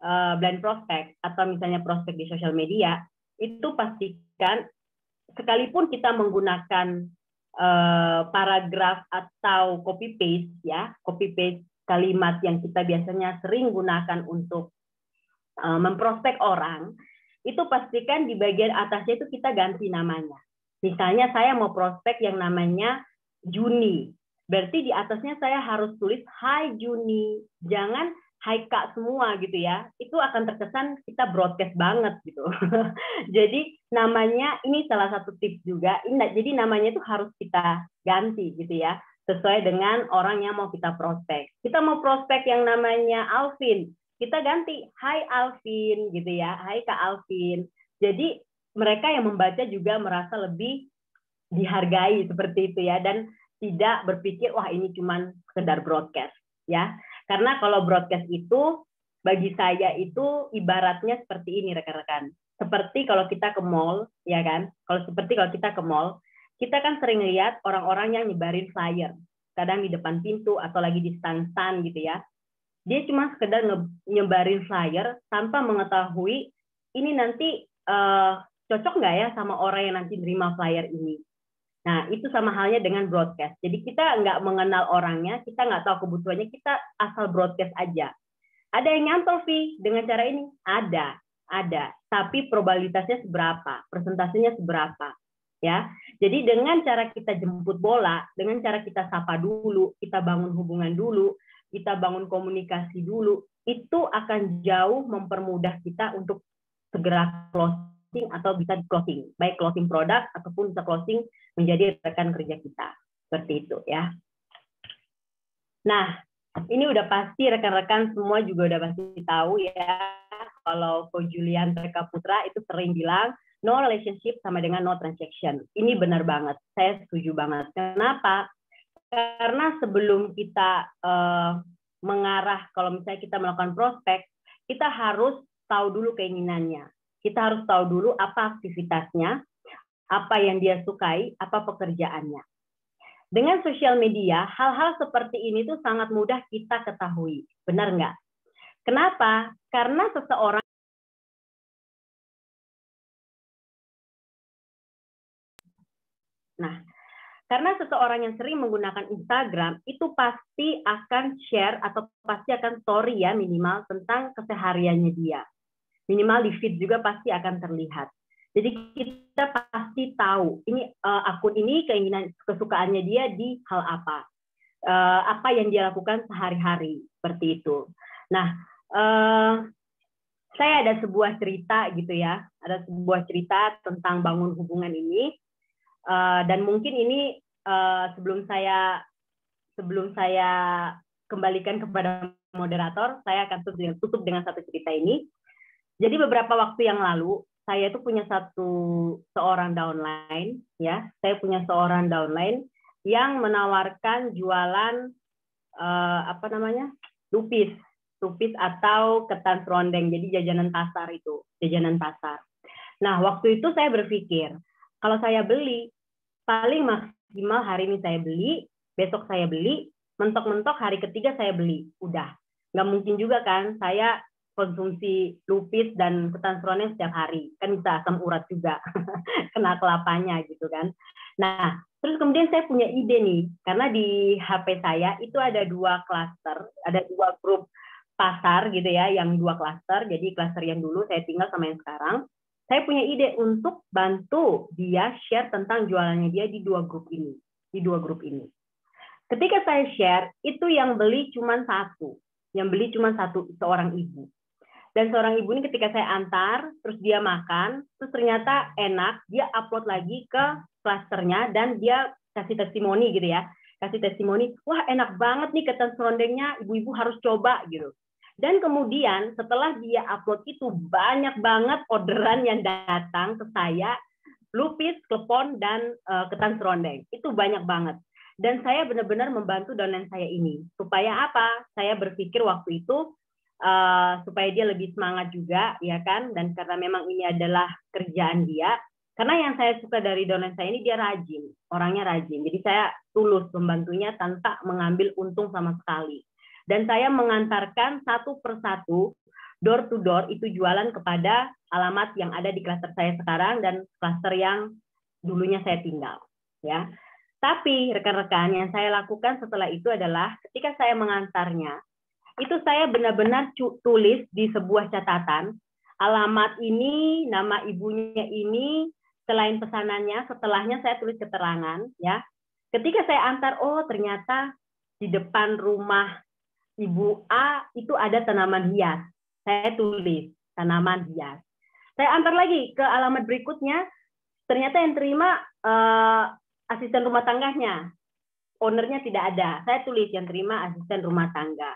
uh, blind prospect atau misalnya prospek di sosial media, itu pastikan sekalipun kita menggunakan uh, paragraf atau copy paste ya, copy paste kalimat yang kita biasanya sering gunakan untuk uh, memprospek orang, itu pastikan di bagian atasnya itu kita ganti namanya. Misalnya saya mau prospek yang namanya Juni, berarti di atasnya saya harus tulis Hai Juni, jangan Hai Kak semua gitu ya. Itu akan terkesan kita broadcast banget gitu. jadi namanya ini salah satu tips juga. Jadi namanya itu harus kita ganti gitu ya sesuai dengan orang yang mau kita prospek. Kita mau prospek yang namanya Alvin, kita ganti Hai Alvin gitu ya, Hai Kak Alvin. Jadi mereka yang membaca juga merasa lebih dihargai seperti itu ya dan tidak berpikir wah ini cuman sekedar broadcast ya. Karena kalau broadcast itu bagi saya itu ibaratnya seperti ini rekan-rekan. Seperti kalau kita ke mall, ya kan? Kalau seperti kalau kita ke mall, kita kan sering lihat orang-orang yang nyebarin flyer, kadang di depan pintu atau lagi di stand-stand gitu ya. Dia cuma sekedar nyebarin flyer tanpa mengetahui ini nanti uh, cocok nggak ya sama orang yang nanti terima flyer ini. Nah, itu sama halnya dengan broadcast. Jadi kita nggak mengenal orangnya, kita nggak tahu kebutuhannya, kita asal broadcast aja. Ada yang nyantol, Vi, dengan cara ini? Ada, ada. Tapi probabilitasnya seberapa? Persentasenya seberapa? Ya, jadi dengan cara kita jemput bola, dengan cara kita sapa dulu, kita bangun hubungan dulu, kita bangun komunikasi dulu, itu akan jauh mempermudah kita untuk segera closing atau bisa closing, baik closing produk ataupun bisa closing menjadi rekan kerja kita. Seperti itu ya. Nah, ini udah pasti rekan-rekan semua juga udah pasti tahu ya kalau Ko Julian Treka Putra itu sering bilang no relationship sama dengan no transaction. Ini benar banget. Saya setuju banget. Kenapa? Karena sebelum kita uh, mengarah kalau misalnya kita melakukan prospek, kita harus tahu dulu keinginannya. Kita harus tahu dulu apa aktivitasnya, apa yang dia sukai, apa pekerjaannya. Dengan sosial media, hal-hal seperti ini tuh sangat mudah kita ketahui. Benar nggak? Kenapa? Karena seseorang Nah, karena seseorang yang sering menggunakan Instagram itu pasti akan share atau pasti akan story ya minimal tentang kesehariannya dia. Minimal di feed juga pasti akan terlihat. Jadi kita pasti tahu ini uh, akun ini keinginan kesukaannya dia di hal apa, uh, apa yang dia lakukan sehari-hari seperti itu. Nah, uh, saya ada sebuah cerita gitu ya, ada sebuah cerita tentang bangun hubungan ini uh, dan mungkin ini uh, sebelum saya sebelum saya kembalikan kepada moderator, saya akan tutup dengan, tutup dengan satu cerita ini. Jadi beberapa waktu yang lalu saya itu punya satu seorang downline ya saya punya seorang downline yang menawarkan jualan uh, apa namanya lupis lupis atau ketan serondeng jadi jajanan pasar itu jajanan pasar nah waktu itu saya berpikir kalau saya beli paling maksimal hari ini saya beli besok saya beli mentok-mentok hari ketiga saya beli udah nggak mungkin juga kan saya konsumsi lupis dan ketan seronnya setiap hari kan bisa asam urat juga kena kelapanya gitu kan nah terus kemudian saya punya ide nih karena di HP saya itu ada dua klaster ada dua grup pasar gitu ya yang dua klaster jadi klaster yang dulu saya tinggal sama yang sekarang saya punya ide untuk bantu dia share tentang jualannya dia di dua grup ini di dua grup ini ketika saya share itu yang beli cuma satu yang beli cuma satu seorang ibu dan seorang ibu ini ketika saya antar terus dia makan terus ternyata enak dia upload lagi ke klasternya dan dia kasih testimoni gitu ya kasih testimoni wah enak banget nih ketan serondengnya ibu-ibu harus coba gitu dan kemudian setelah dia upload itu banyak banget orderan yang datang ke saya lupis klepon dan uh, ketan serondeng itu banyak banget dan saya benar-benar membantu donen saya ini supaya apa saya berpikir waktu itu uh, supaya dia lebih semangat juga ya kan dan karena memang ini adalah kerjaan dia karena yang saya suka dari donat saya ini dia rajin orangnya rajin jadi saya tulus membantunya tanpa mengambil untung sama sekali dan saya mengantarkan satu persatu door to door itu jualan kepada alamat yang ada di klaster saya sekarang dan klaster yang dulunya saya tinggal ya tapi rekan-rekan yang saya lakukan setelah itu adalah ketika saya mengantarnya itu saya benar-benar tulis di sebuah catatan alamat ini, nama ibunya ini, selain pesanannya, setelahnya saya tulis keterangan ya. Ketika saya antar, oh ternyata di depan rumah Ibu A itu ada tanaman hias. Saya tulis tanaman hias. Saya antar lagi ke alamat berikutnya, ternyata yang terima eh, asisten rumah tangganya. Ownernya tidak ada. Saya tulis yang terima asisten rumah tangga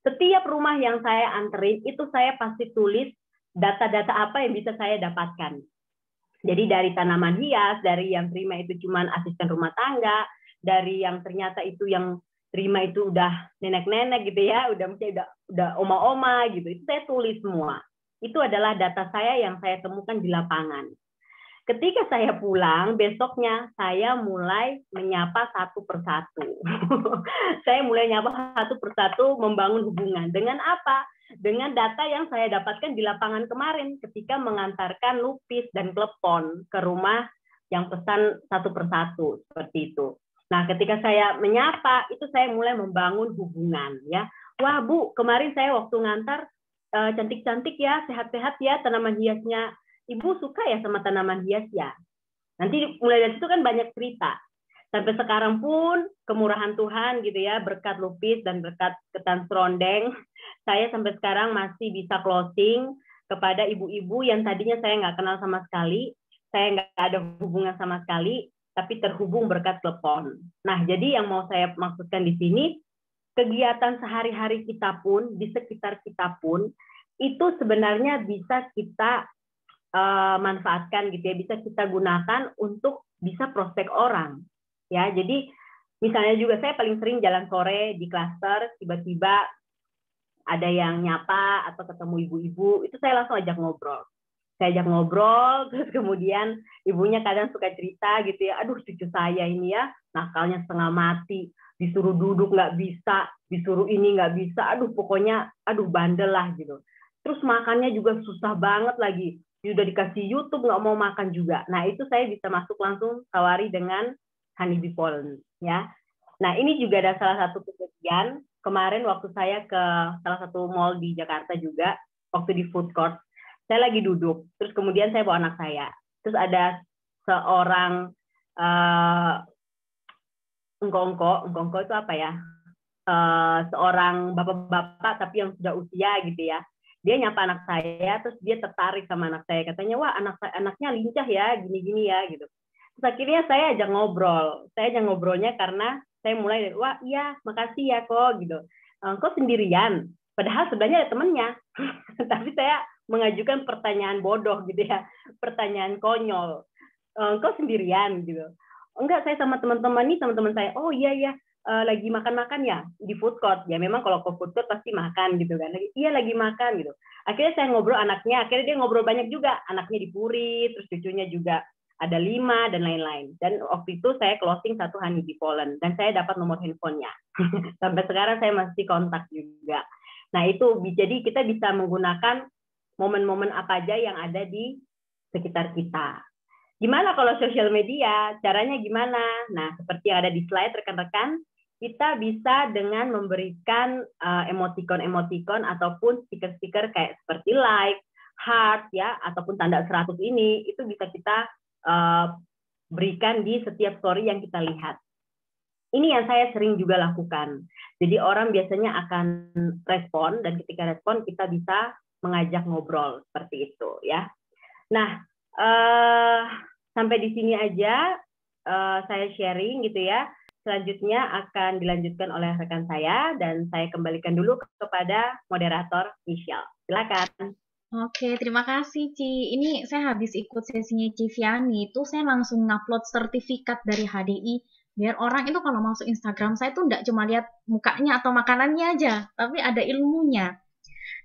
setiap rumah yang saya anterin itu saya pasti tulis data-data apa yang bisa saya dapatkan. Jadi dari tanaman hias, dari yang terima itu cuman asisten rumah tangga, dari yang ternyata itu yang terima itu udah nenek-nenek gitu ya, udah mesti udah udah oma-oma gitu. Itu saya tulis semua. Itu adalah data saya yang saya temukan di lapangan. Ketika saya pulang, besoknya saya mulai menyapa satu persatu. saya mulai menyapa satu persatu membangun hubungan. Dengan apa? Dengan data yang saya dapatkan di lapangan kemarin ketika mengantarkan lupis dan klepon ke rumah yang pesan satu persatu seperti itu. Nah, ketika saya menyapa, itu saya mulai membangun hubungan ya. Wah, Bu, kemarin saya waktu ngantar eh, cantik-cantik ya, sehat-sehat ya tanaman hiasnya ibu suka ya sama tanaman hias ya. Nanti mulai dari situ kan banyak cerita. Sampai sekarang pun kemurahan Tuhan gitu ya, berkat lupis dan berkat ketan serondeng, saya sampai sekarang masih bisa closing kepada ibu-ibu yang tadinya saya nggak kenal sama sekali, saya nggak ada hubungan sama sekali, tapi terhubung berkat telepon. Nah, jadi yang mau saya maksudkan di sini, kegiatan sehari-hari kita pun, di sekitar kita pun, itu sebenarnya bisa kita uh, manfaatkan gitu ya bisa kita gunakan untuk bisa prospek orang ya jadi misalnya juga saya paling sering jalan sore di klaster tiba-tiba ada yang nyapa atau ketemu ibu-ibu itu saya langsung ajak ngobrol saya ajak ngobrol terus kemudian ibunya kadang suka cerita gitu ya aduh cucu saya ini ya nakalnya setengah mati disuruh duduk nggak bisa disuruh ini nggak bisa aduh pokoknya aduh bandel lah gitu terus makannya juga susah banget lagi sudah dikasih YouTube nggak mau makan juga. Nah itu saya bisa masuk langsung tawari dengan honeybee pollen ya. Nah ini juga ada salah satu kejadian kemarin waktu saya ke salah satu mall di Jakarta juga waktu di food court saya lagi duduk terus kemudian saya bawa anak saya terus ada seorang uh, eh, engkongko itu apa ya uh, seorang bapak-bapak tapi yang sudah usia gitu ya dia nyapa anak saya terus dia tertarik sama anak saya katanya wah anak anaknya lincah ya gini-gini ya gitu terus akhirnya saya aja ngobrol saya aja ngobrolnya karena saya mulai dari wah iya makasih ya kok gitu eh, kok sendirian padahal sebenarnya ada temennya tapi saya mengajukan pertanyaan bodoh gitu ya pertanyaan konyol eh, kok sendirian gitu enggak saya sama teman-teman nih teman-teman saya oh iya iya uh, lagi makan-makan ya di food court ya memang kalau ke food court pasti makan gitu kan lagi iya lagi makan gitu akhirnya saya ngobrol anaknya akhirnya dia ngobrol banyak juga anaknya di Puri terus cucunya juga ada lima dan lain-lain dan waktu itu saya closing satu honey di Poland dan saya dapat nomor handphonenya sampai sekarang saya masih kontak juga nah itu jadi kita bisa menggunakan momen-momen apa aja yang ada di sekitar kita gimana kalau sosial media caranya gimana nah seperti yang ada di slide rekan-rekan kita bisa dengan memberikan uh, emoticon-emoticon ataupun stiker-stiker kayak seperti like, heart ya ataupun tanda 100 ini itu bisa kita uh, berikan di setiap story yang kita lihat. Ini yang saya sering juga lakukan. Jadi orang biasanya akan respon dan ketika respon kita bisa mengajak ngobrol seperti itu ya. Nah, uh, sampai di sini aja uh, saya sharing gitu ya selanjutnya akan dilanjutkan oleh rekan saya dan saya kembalikan dulu kepada moderator Michelle. Silakan. Oke, terima kasih Ci. Ini saya habis ikut sesinya Ci Fiani, itu saya langsung ngupload sertifikat dari HDI biar orang itu kalau masuk Instagram saya itu nggak cuma lihat mukanya atau makanannya aja, tapi ada ilmunya.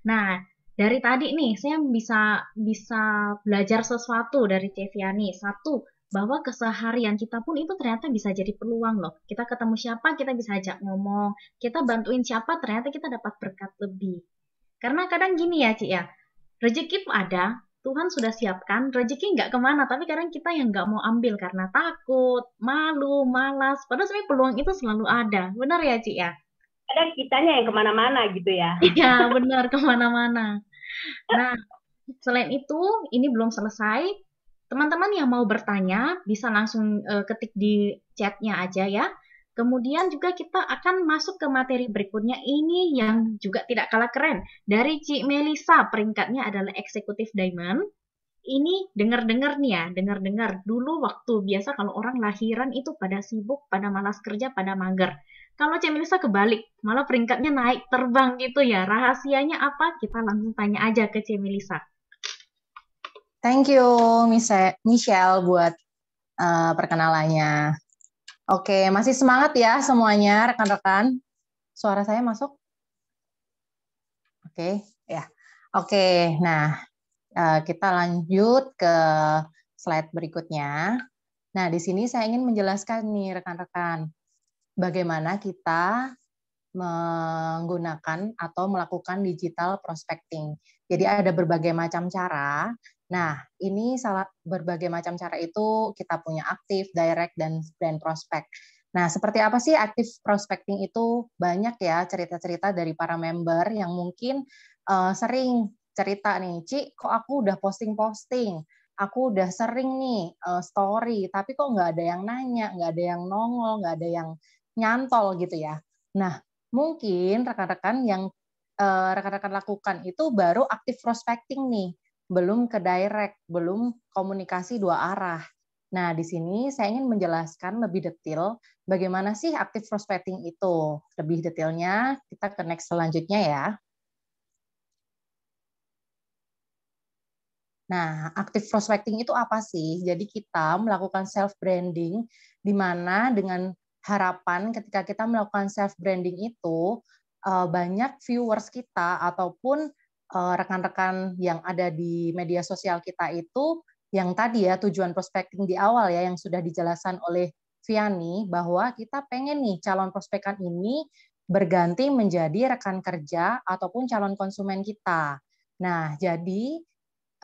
Nah, dari tadi nih saya bisa bisa belajar sesuatu dari Ci Fiani. Satu, bahwa keseharian kita pun itu ternyata bisa jadi peluang loh. Kita ketemu siapa, kita bisa ajak ngomong. Kita bantuin siapa, ternyata kita dapat berkat lebih. Karena kadang gini ya, Cik ya, rezeki ada, Tuhan sudah siapkan, rezeki nggak kemana, tapi kadang kita yang nggak mau ambil karena takut, malu, malas. Padahal sebenarnya peluang itu selalu ada. Benar ya, Cik ya? Kadang kitanya yang kemana-mana gitu ya. Iya, benar, kemana-mana. Nah, selain itu, ini belum selesai Teman-teman yang mau bertanya bisa langsung uh, ketik di chatnya aja ya. Kemudian juga kita akan masuk ke materi berikutnya ini yang juga tidak kalah keren. Dari Cik Melisa, peringkatnya adalah eksekutif diamond. Ini dengar-dengar nih ya, dengar-dengar. Dulu waktu biasa kalau orang lahiran itu pada sibuk, pada malas kerja, pada mager. Kalau Cik Melisa kebalik, malah peringkatnya naik terbang gitu ya. Rahasianya apa? Kita langsung tanya aja ke Cik Melisa. Thank you Michelle buat uh, perkenalannya. Oke, masih semangat ya semuanya rekan-rekan. Suara saya masuk? Oke, ya. Oke, nah uh, kita lanjut ke slide berikutnya. Nah, di sini saya ingin menjelaskan nih rekan-rekan bagaimana kita menggunakan atau melakukan digital prospecting. Jadi ada berbagai macam cara Nah, ini salah berbagai macam cara itu kita punya aktif, direct, dan brand prospect. Nah, seperti apa sih aktif prospecting itu? Banyak ya cerita-cerita dari para member yang mungkin uh, sering cerita nih, Ci, kok aku udah posting-posting, aku udah sering nih uh, story, tapi kok nggak ada yang nanya, nggak ada yang nongol, nggak ada yang nyantol gitu ya. Nah, mungkin rekan-rekan yang eh, rekan-rekan uh, lakukan itu baru aktif prospecting nih belum ke direct, belum komunikasi dua arah. Nah, di sini saya ingin menjelaskan lebih detail bagaimana sih active prospecting itu. Lebih detailnya kita ke next selanjutnya ya. Nah, active prospecting itu apa sih? Jadi kita melakukan self branding di mana dengan harapan ketika kita melakukan self branding itu eh, banyak viewers kita ataupun Eh, rekan-rekan yang ada di media sosial kita itu yang tadi ya tujuan prospecting di awal ya yang sudah dijelaskan oleh Viani bahwa kita pengen nih calon prospekan ini berganti menjadi rekan kerja ataupun calon konsumen kita. Nah, jadi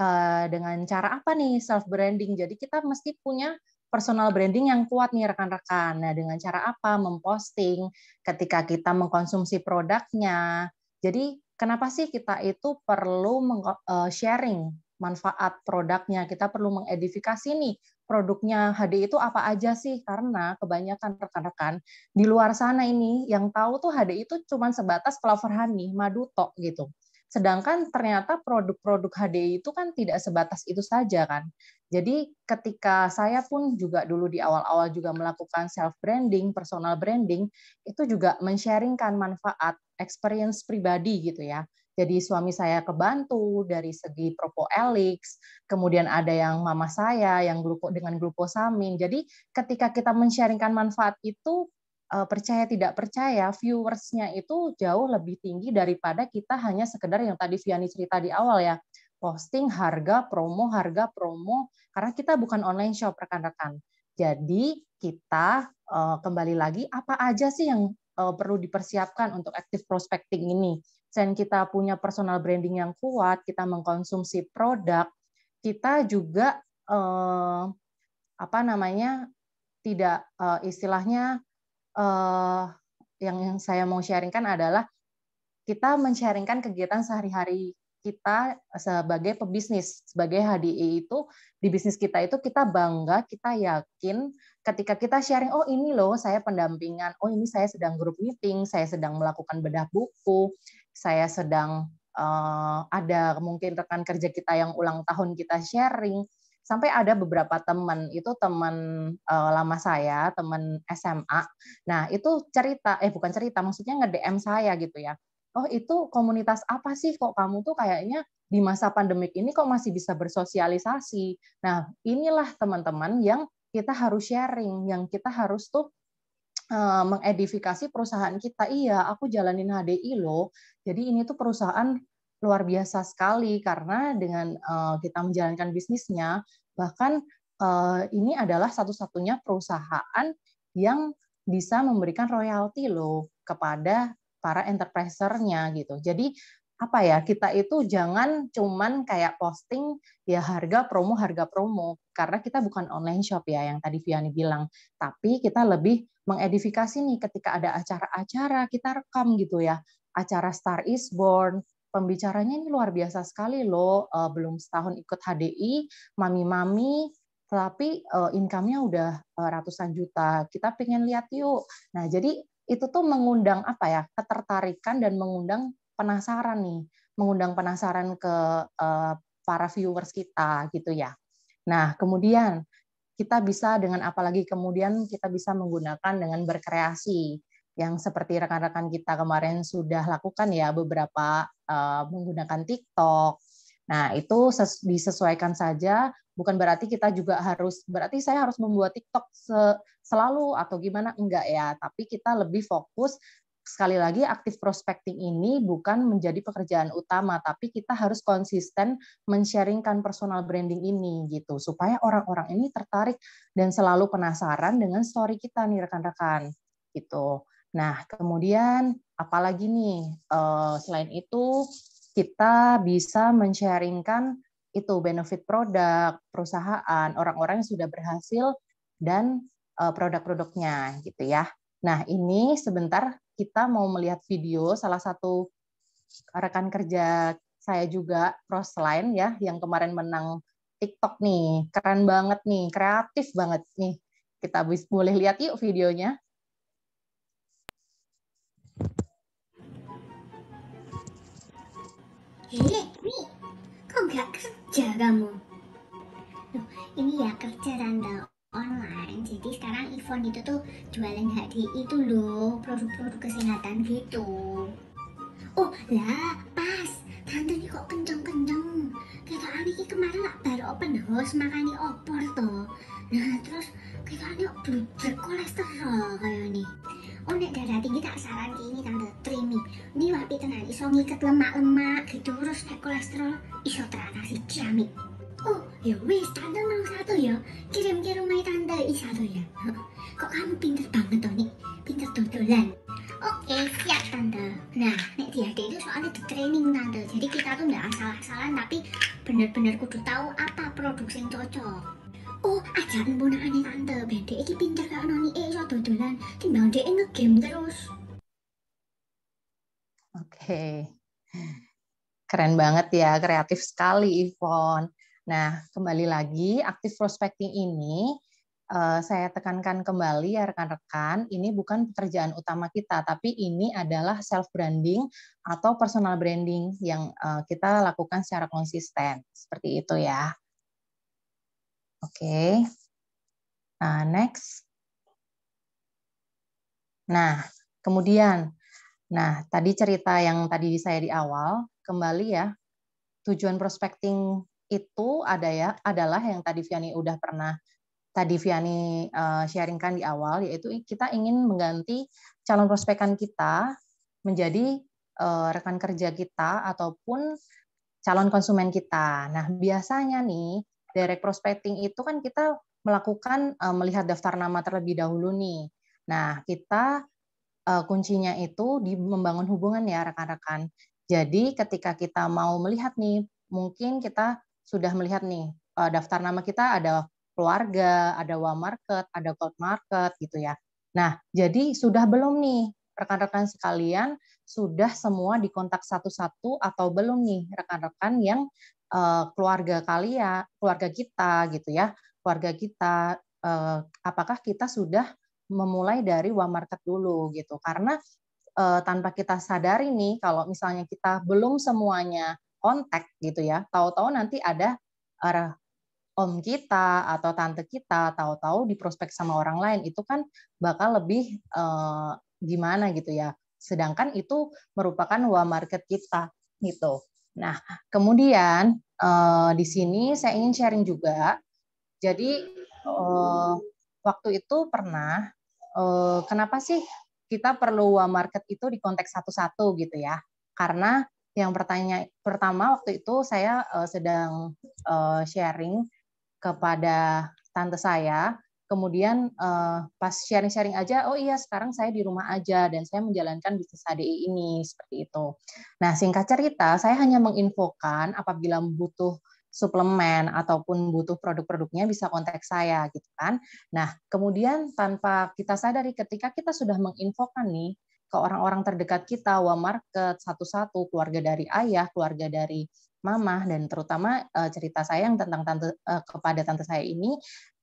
eh, dengan cara apa nih self branding? Jadi kita mesti punya personal branding yang kuat nih rekan-rekan. Nah, dengan cara apa? Memposting ketika kita mengkonsumsi produknya. Jadi kenapa sih kita itu perlu eh, sharing manfaat produknya, kita perlu mengedifikasi nih produknya HD itu apa aja sih? Karena kebanyakan rekan-rekan di luar sana ini yang tahu tuh HD itu cuma sebatas flavor honey, madu tok gitu. Sedangkan ternyata produk-produk HD itu kan tidak sebatas itu saja kan. Jadi ketika saya pun juga dulu di awal-awal juga melakukan self branding, personal branding, itu juga men-sharingkan manfaat experience pribadi gitu ya. Jadi suami saya kebantu dari segi propoelix, kemudian ada yang mama saya yang gluko, dengan glukosamin. Jadi ketika kita mensharingkan manfaat itu eh, percaya tidak percaya viewersnya itu jauh lebih tinggi daripada kita hanya sekedar yang tadi Viani cerita di awal ya posting harga promo harga promo karena kita bukan online shop rekan-rekan jadi kita eh, kembali lagi apa aja sih yang Eh, perlu dipersiapkan untuk active prospecting ini. Selain kita punya personal branding yang kuat, kita mengkonsumsi produk, kita juga eh, apa namanya tidak eh, istilahnya eh, yang saya mau sharingkan adalah kita mensharingkan kegiatan sehari-hari kita sebagai pebisnis, sebagai HDI itu di bisnis kita itu kita bangga, kita yakin ketika kita sharing, oh ini loh saya pendampingan, oh ini saya sedang grup meeting, saya sedang melakukan bedah buku, saya sedang uh, ada mungkin rekan kerja kita yang ulang tahun kita sharing, sampai ada beberapa teman itu teman uh, lama saya, teman SMA. Nah itu cerita, eh bukan cerita, maksudnya nge DM saya gitu ya. Oh itu komunitas apa sih kok kamu tuh kayaknya di masa pandemik ini kok masih bisa bersosialisasi. Nah, inilah teman-teman yang kita harus sharing, yang kita harus tuh eh, mengedifikasi perusahaan kita. Iya, aku jalanin HDI loh. Jadi ini tuh perusahaan luar biasa sekali karena dengan eh, kita menjalankan bisnisnya, bahkan eh, ini adalah satu-satunya perusahaan yang bisa memberikan royalti loh kepada para enterprisernya gitu. Jadi apa ya kita itu jangan cuman kayak posting ya harga promo harga promo karena kita bukan online shop ya yang tadi Viani bilang tapi kita lebih mengedifikasi nih ketika ada acara-acara kita rekam gitu ya acara Star is Born pembicaranya ini luar biasa sekali loh eh, belum setahun ikut HDI mami-mami tapi eh, income-nya udah eh, ratusan juta kita pengen lihat yuk nah jadi itu tuh mengundang apa ya ketertarikan dan mengundang penasaran nih, mengundang penasaran ke eh, para viewers kita gitu ya. Nah, kemudian kita bisa dengan apalagi kemudian kita bisa menggunakan dengan berkreasi yang seperti rekan-rekan kita kemarin sudah lakukan ya beberapa eh, menggunakan TikTok. Nah, itu disesuaikan saja, bukan berarti kita juga harus berarti saya harus membuat TikTok selalu atau gimana enggak ya, tapi kita lebih fokus sekali lagi aktif prospecting ini bukan menjadi pekerjaan utama tapi kita harus konsisten men-sharingkan personal branding ini gitu supaya orang-orang ini tertarik dan selalu penasaran dengan story kita nih rekan-rekan gitu. Nah, kemudian apalagi nih eh, selain itu kita bisa men-sharingkan itu benefit produk perusahaan, orang-orang yang sudah berhasil dan eh, produk-produknya gitu ya. Nah, ini sebentar kita mau melihat video salah satu rekan kerja saya juga Crossline ya yang kemarin menang TikTok nih. Keren banget nih, kreatif banget nih. Kita boleh lihat yuk videonya. Hei, Mi, kok nggak kerja kamu? ini ya kerja Randa online jadi sekarang iPhone itu tuh jualan HDI itu loh produk-produk kesehatan gitu oh lah pas tante ini kok kenceng-kenceng kita ini kemarin lah baru open house makanya opor tuh nah terus kita ini blunder kolesterol kayak nih oh nek darah tinggi tak saran ini tante trimi ini wapi tenang iso ngikat lemak-lemak gitu terus nek kolesterol iso teratasi ciamik oh ya wis tante mau satu ya kirim ke rumah tante i satu ya kok kamu pinter banget tuh nih pinter dodolan oke okay, siap tante nah nek di itu soalnya di training tante jadi kita tuh nggak asal-asalan tapi bener-bener kudu tahu apa produk yang cocok Oh, ajaran aneh tante, biar ini pinter kayak noni eh, so dodolan, timbang dia ngegame terus. Oke, okay. keren banget ya, kreatif sekali Yvonne. Nah, kembali lagi, aktif prospecting ini eh, saya tekankan kembali ya rekan-rekan, ini bukan pekerjaan utama kita, tapi ini adalah self branding atau personal branding yang eh, kita lakukan secara konsisten. Seperti itu ya. Oke. Okay. Nah, next. Nah, kemudian nah tadi cerita yang tadi saya di awal, kembali ya. Tujuan prospecting itu ada ya adalah yang tadi Viani udah pernah tadi Viani uh, sharingkan di awal yaitu kita ingin mengganti calon prospekan kita menjadi uh, rekan kerja kita ataupun calon konsumen kita. Nah, biasanya nih direct prospecting itu kan kita melakukan uh, melihat daftar nama terlebih dahulu nih. Nah, kita uh, kuncinya itu di membangun hubungan ya rekan-rekan. Jadi ketika kita mau melihat nih, mungkin kita sudah melihat nih eh, daftar nama kita ada keluarga, ada wa market, ada cold market gitu ya. Nah, jadi sudah belum nih rekan-rekan sekalian sudah semua dikontak satu-satu atau belum nih rekan-rekan yang eh, keluarga kalian, keluarga kita gitu ya, keluarga kita eh, apakah kita sudah memulai dari wa market dulu gitu. Karena tanpa kita sadari nih kalau misalnya kita belum semuanya kontak gitu ya. Tahu-tahu nanti ada arah om kita atau tante kita tahu-tahu diprospek sama orang lain itu kan bakal lebih eh, gimana gitu ya. Sedangkan itu merupakan wa market kita gitu. Nah, kemudian eh, di sini saya ingin sharing juga. Jadi eh, waktu itu pernah eh, kenapa sih kita perlu wa market itu di konteks satu-satu gitu ya? Karena yang pertanya pertama waktu itu saya uh, sedang uh, sharing kepada tante saya kemudian uh, pas sharing-sharing aja oh iya sekarang saya di rumah aja dan saya menjalankan bisnis ADI ini seperti itu. Nah, singkat cerita saya hanya menginfokan apabila butuh suplemen ataupun butuh produk-produknya bisa kontak saya gitu kan. Nah, kemudian tanpa kita sadari ketika kita sudah menginfokan nih ke orang-orang terdekat kita, wa market satu-satu, keluarga dari ayah, keluarga dari mama, dan terutama uh, cerita saya yang tentang tante uh, kepada tante saya ini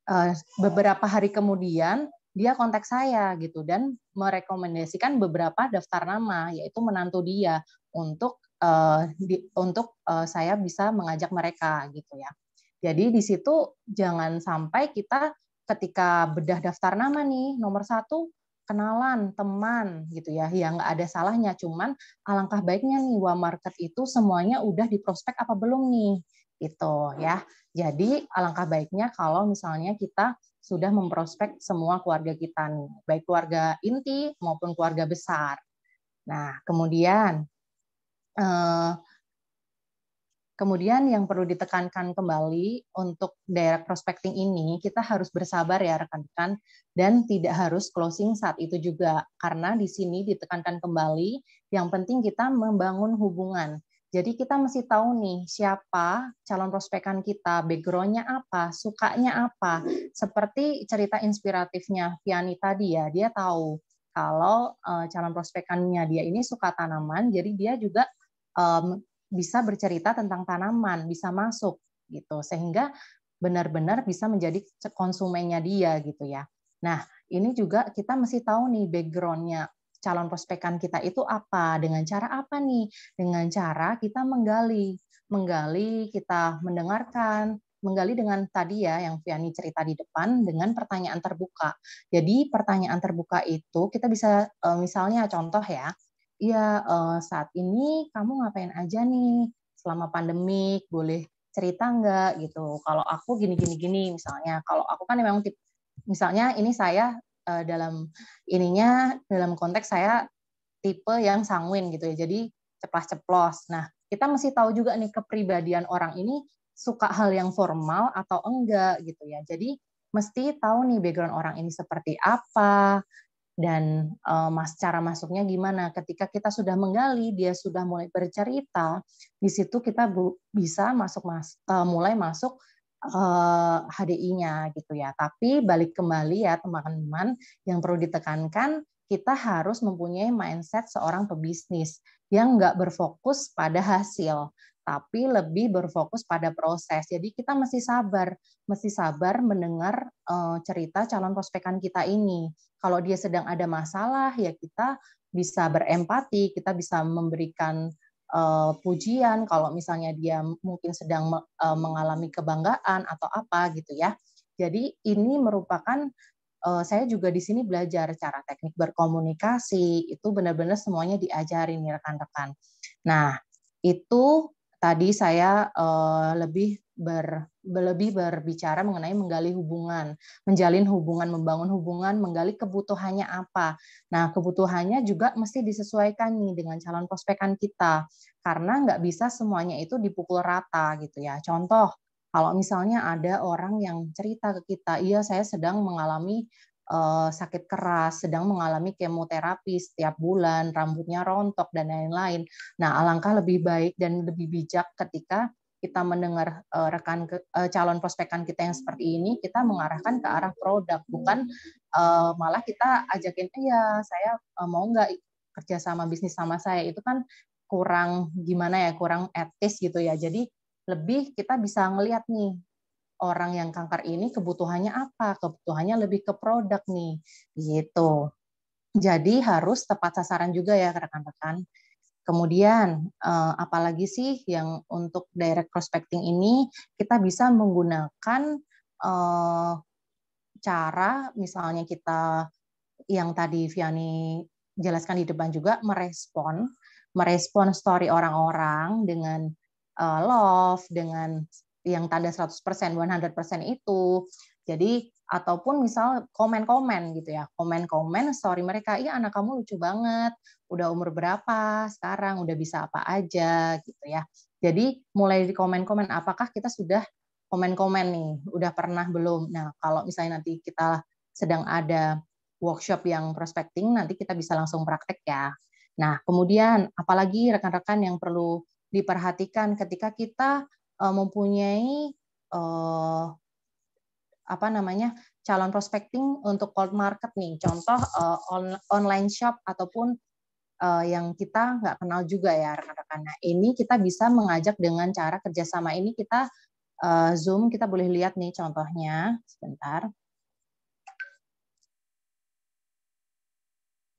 uh, beberapa hari kemudian dia kontak saya gitu dan merekomendasikan beberapa daftar nama yaitu menantu dia untuk uh, di, untuk uh, saya bisa mengajak mereka gitu ya. Jadi di situ jangan sampai kita ketika bedah daftar nama nih nomor satu kenalan, teman gitu ya, yang nggak ada salahnya. Cuman alangkah baiknya nih wa market itu semuanya udah di prospek apa belum nih gitu ya. Jadi alangkah baiknya kalau misalnya kita sudah memprospek semua keluarga kita nih, baik keluarga inti maupun keluarga besar. Nah kemudian eh, Kemudian yang perlu ditekankan kembali untuk direct prospecting ini, kita harus bersabar ya rekan-rekan dan tidak harus closing saat itu juga karena di sini ditekankan kembali yang penting kita membangun hubungan. Jadi kita mesti tahu nih siapa calon prospekan kita, backgroundnya apa, sukanya apa. Seperti cerita inspiratifnya Viani tadi ya, dia tahu kalau eh, calon prospekannya dia ini suka tanaman, jadi dia juga bisa bercerita tentang tanaman, bisa masuk gitu sehingga benar-benar bisa menjadi konsumennya dia gitu ya. Nah ini juga kita mesti tahu nih backgroundnya calon prospekan kita itu apa dengan cara apa nih dengan cara kita menggali menggali kita mendengarkan menggali dengan tadi ya yang Viani cerita di depan dengan pertanyaan terbuka. Jadi pertanyaan terbuka itu kita bisa eh, misalnya contoh ya, ya uh, saat ini kamu ngapain aja nih selama pandemik, boleh cerita nggak gitu. Kalau aku gini-gini gini misalnya, kalau aku kan memang tip, misalnya ini saya uh, dalam ininya dalam konteks saya tipe yang sanguin gitu ya. Jadi ceplas-ceplos. Nah, kita mesti tahu juga nih kepribadian orang ini suka hal yang formal atau enggak gitu ya. Jadi mesti tahu nih background orang ini seperti apa, dan eh, mas cara masuknya gimana ketika kita sudah menggali dia sudah mulai bercerita di situ kita bisa masuk mas eh, mulai masuk HDI-nya eh, gitu ya tapi balik kembali ya teman-teman yang perlu ditekankan kita harus mempunyai mindset seorang pebisnis yang nggak berfokus pada hasil tapi lebih berfokus pada proses. Jadi kita mesti sabar, mesti sabar mendengar uh, cerita calon prospekan kita ini. Kalau dia sedang ada masalah, ya kita bisa berempati, kita bisa memberikan uh, pujian. Kalau misalnya dia mungkin sedang uh, mengalami kebanggaan atau apa gitu ya. Jadi ini merupakan uh, saya juga di sini belajar cara teknik berkomunikasi itu benar-benar semuanya diajarin rekan-rekan. Nah itu tadi saya uh, lebih ber lebih berbicara mengenai menggali hubungan, menjalin hubungan, membangun hubungan, menggali kebutuhannya apa. Nah, kebutuhannya juga mesti disesuaikan nih dengan calon prospekan kita, karena nggak bisa semuanya itu dipukul rata gitu ya. Contoh, kalau misalnya ada orang yang cerita ke kita, iya saya sedang mengalami Eh, sakit keras, sedang mengalami kemoterapi setiap bulan, rambutnya rontok dan lain-lain. Nah, alangkah lebih baik dan lebih bijak ketika kita mendengar eh, rekan ke, eh, calon prospekan kita yang seperti ini, kita mengarahkan ke arah produk, bukan malah kita ajakin, iya saya mau nggak kerja sama bisnis sama saya itu kan kurang gimana ya, kurang etis gitu ya. Jadi lebih kita bisa ngelihat nih orang yang kanker ini kebutuhannya apa? Kebutuhannya lebih ke produk nih, gitu. Jadi harus tepat sasaran juga ya rekan-rekan. Kemudian eh, apalagi sih yang untuk direct prospecting ini kita bisa menggunakan eh, cara misalnya kita yang tadi Viani jelaskan di depan juga merespon merespon story orang-orang dengan eh, love, dengan yang tanda 100%, 100% itu. Jadi ataupun misal komen-komen gitu ya, komen-komen sorry mereka, iya anak kamu lucu banget, udah umur berapa sekarang, udah bisa apa aja gitu ya. Jadi mulai di komen-komen, apakah kita sudah komen-komen nih, udah pernah belum? Nah kalau misalnya nanti kita sedang ada workshop yang prospecting, nanti kita bisa langsung praktek ya. Nah kemudian apalagi rekan-rekan yang perlu diperhatikan ketika kita uh, mempunyai uh, apa namanya calon prospecting untuk cold market nih contoh uh, on, online shop ataupun uh, yang kita nggak kenal juga ya rekan-rekan nah ini kita bisa mengajak dengan cara kerjasama ini kita uh, zoom kita boleh lihat nih contohnya sebentar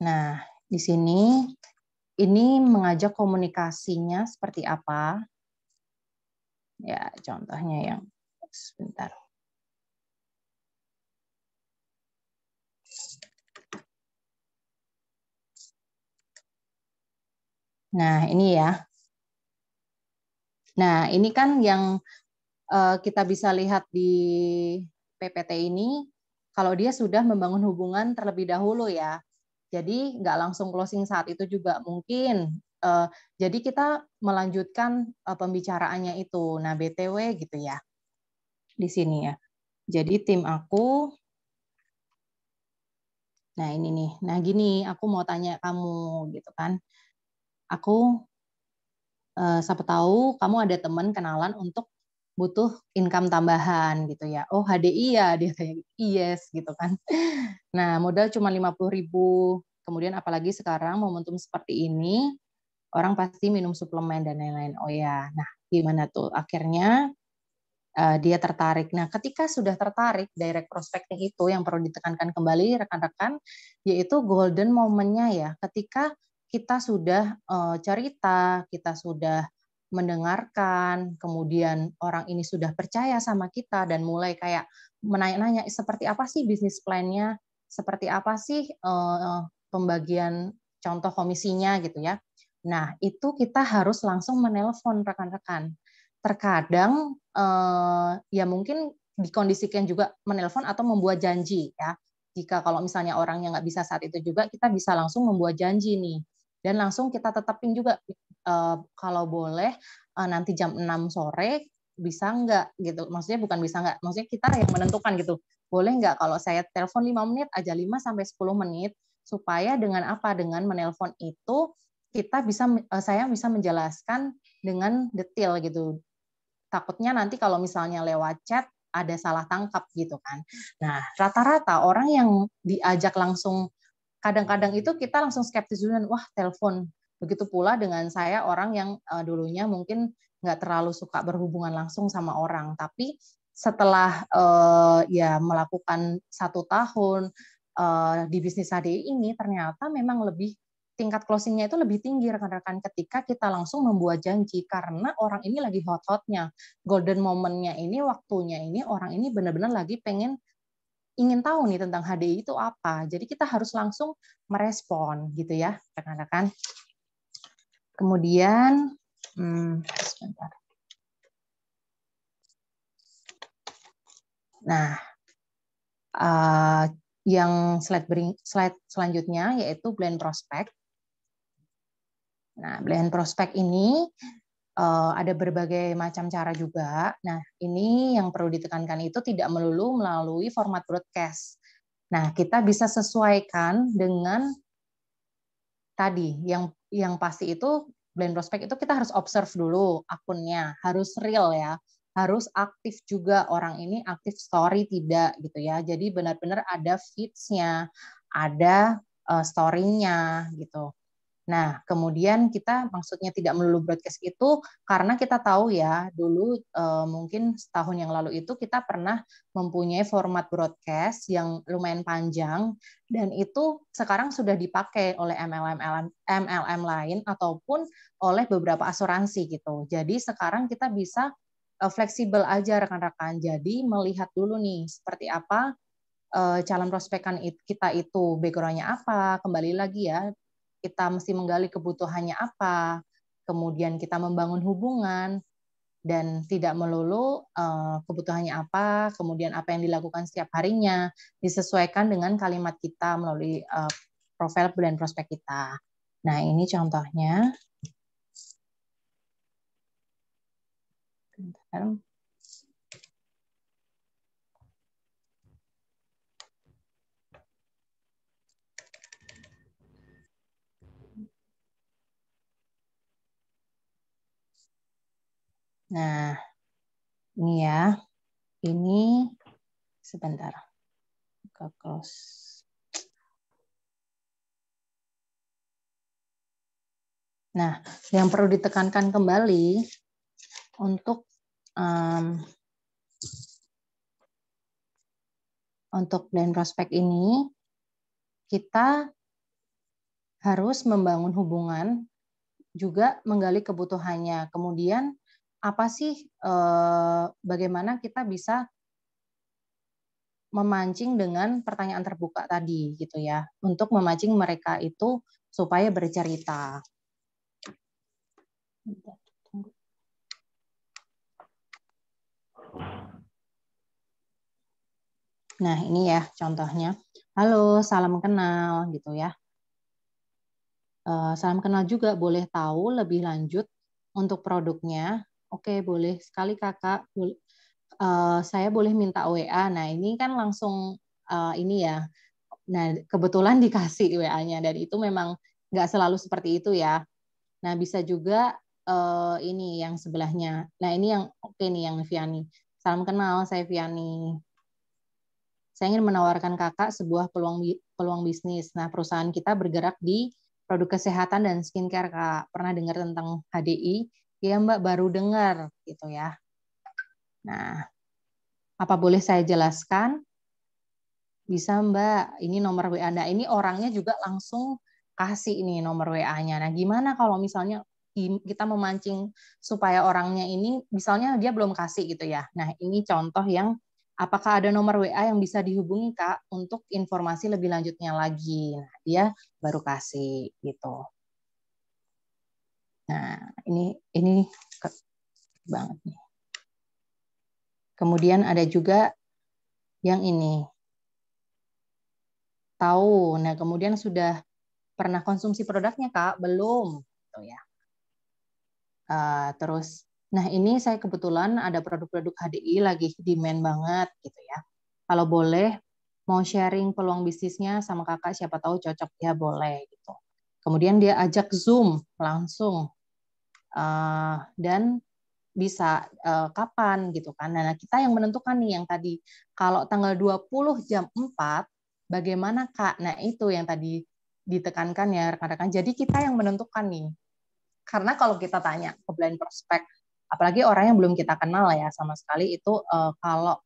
nah di sini ini mengajak komunikasinya seperti apa Ya, contohnya yang sebentar. Nah, ini ya. Nah, ini kan yang eh, kita bisa lihat di PPT ini, kalau dia sudah membangun hubungan terlebih dahulu ya. Jadi nggak langsung closing saat itu juga mungkin Eh, jadi kita melanjutkan eh, pembicaraannya itu. Nah, BTW gitu ya. Di sini ya. Jadi tim aku Nah, ini nih. Nah, gini, aku mau tanya kamu gitu kan. Aku uh, siapa tahu kamu ada teman kenalan untuk butuh income tambahan gitu ya. Oh, HDI ya dia kayak yes gitu kan. Nah, modal cuma 50.000. Kemudian apalagi sekarang momentum seperti ini, orang pasti minum suplemen dan lain-lain. Oh ya, nah gimana tuh? Akhirnya uh, dia tertarik. Nah, ketika sudah tertarik, direct prospecting itu yang perlu ditekankan kembali rekan-rekan, yaitu golden momennya ya. Ketika kita sudah uh, cerita, kita sudah mendengarkan, kemudian orang ini sudah percaya sama kita dan mulai kayak menanya-nanya seperti apa sih bisnis plannya, seperti apa sih uh, pembagian contoh komisinya gitu ya Nah, itu kita harus langsung menelpon rekan-rekan. Terkadang eh, ya mungkin dikondisikan juga menelpon atau membuat janji ya. Jika kalau misalnya orangnya nggak bisa saat itu juga, kita bisa langsung membuat janji nih. Dan langsung kita tetapin juga eh, kalau boleh eh, nanti jam 6 sore bisa nggak gitu. Maksudnya bukan bisa nggak, maksudnya kita yang menentukan gitu. Boleh nggak kalau saya telepon 5 menit aja 5 sampai 10 menit supaya dengan apa? Dengan menelpon itu kita bisa eh, saya bisa menjelaskan dengan detail gitu. Takutnya nanti kalau misalnya lewat chat ada salah tangkap gitu kan. Nah, rata-rata orang yang diajak langsung kadang-kadang itu kita langsung skeptis dulu wah telepon. Begitu pula dengan saya orang yang eh, dulunya mungkin nggak terlalu suka berhubungan langsung sama orang, tapi setelah uh, ya melakukan satu tahun uh, di bisnis HDI ini ternyata memang lebih tingkat closingnya itu lebih tinggi rekan-rekan ketika kita langsung membuat janji karena orang ini lagi hot-hotnya golden momennya ini waktunya ini orang ini benar-benar lagi pengen ingin tahu nih tentang HDI itu apa jadi kita harus langsung merespon gitu ya rekan-rekan kemudian hmm, sebentar nah uh, yang slide, bring, slide selanjutnya yaitu blend prospect. Nah, blend prospek ini eh, ada berbagai macam cara juga. Nah, ini yang perlu ditekankan itu tidak melulu melalui format broadcast. Nah, kita bisa sesuaikan dengan tadi yang yang pasti itu blend prospect itu kita harus observe dulu akunnya, harus real ya, harus aktif juga orang ini aktif story tidak gitu ya. Jadi benar-benar ada feeds-nya, ada uh, story-nya gitu. Nah, kemudian kita maksudnya tidak melulu broadcast itu karena kita tahu ya dulu e, mungkin setahun yang lalu itu kita pernah mempunyai format broadcast yang lumayan panjang dan itu sekarang sudah dipakai oleh MLM MLM lain ataupun oleh beberapa asuransi gitu. Jadi sekarang kita bisa eh, fleksibel aja rekan-rekan. Jadi melihat dulu nih seperti apa eh, calon prospekan kita itu backgroundnya apa. Kembali lagi ya kita mesti menggali kebutuhannya apa, kemudian kita membangun hubungan dan tidak melulu eh, kebutuhannya apa, kemudian apa yang dilakukan setiap harinya disesuaikan dengan kalimat kita melalui eh, profil dan prospek kita. Nah, ini contohnya. Nah, ini ya. Ini sebentar. Buka close. Nah, yang perlu ditekankan kembali untuk um, untuk blend prospek ini kita harus membangun hubungan juga menggali kebutuhannya. Kemudian apa sih eh, bagaimana kita bisa memancing dengan pertanyaan terbuka tadi gitu ya untuk memancing mereka itu supaya bercerita. Nah, ini ya contohnya. Halo, salam kenal gitu ya. Eh, salam kenal juga boleh tahu lebih lanjut untuk produknya Oke, boleh sekali Kakak. Boleh, uh, saya boleh minta WA. Nah, ini kan langsung uh, ini ya. Nah, kebetulan dikasih WA-nya dan itu memang nggak selalu seperti itu ya. Nah, bisa juga uh, ini yang sebelahnya. Nah, ini yang oke okay nih yang Viani. Salam kenal, saya Viani. Saya ingin menawarkan kakak sebuah peluang peluang bisnis. Nah, perusahaan kita bergerak di produk kesehatan dan skincare, Kak. Pernah dengar tentang HDI? Iya Mbak baru dengar gitu ya. Nah, apa boleh saya jelaskan? Bisa Mbak, ini nomor WA Anda. Nah, ini orangnya juga langsung kasih ini nomor WA-nya. Nah, gimana kalau misalnya kita memancing supaya orangnya ini misalnya dia belum kasih gitu ya. Nah, ini contoh yang apakah ada nomor WA yang bisa dihubungi Kak untuk informasi lebih lanjutnya lagi. Nah, dia baru kasih gitu. Nah, ini ini banget nih. Kemudian ada juga yang ini. Tahu. Nah, kemudian sudah pernah konsumsi produknya, Kak? Belum. Oh, ya. Uh, terus, nah ini saya kebetulan ada produk-produk HDI lagi demand banget gitu ya. Kalau boleh, mau sharing peluang bisnisnya sama kakak, siapa tahu cocok ya boleh gitu. Kemudian dia ajak Zoom langsung uh, dan bisa uh, kapan gitu kan. Nah, kita yang menentukan nih yang tadi kalau tanggal 20 jam 4 bagaimana Kak? Nah, itu yang tadi ditekankan ya rekan-rekan. Jadi kita yang menentukan nih. Karena kalau kita tanya ke blind prospect, apalagi orang yang belum kita kenal ya sama sekali itu uh, kalau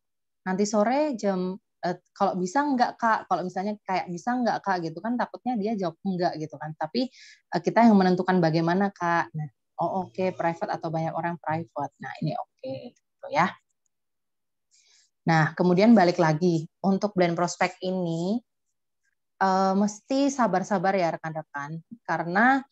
nanti sore jam uh, kalau bisa enggak kak kalau misalnya kayak bisa enggak kak gitu kan takutnya dia jawab enggak gitu kan tapi uh, kita yang menentukan bagaimana kak nah Oh oke, okay, private atau banyak orang private. Nah ini oke, okay, gitu ya. Nah kemudian balik lagi untuk blend prospect ini uh, mesti sabar-sabar ya rekan-rekan karena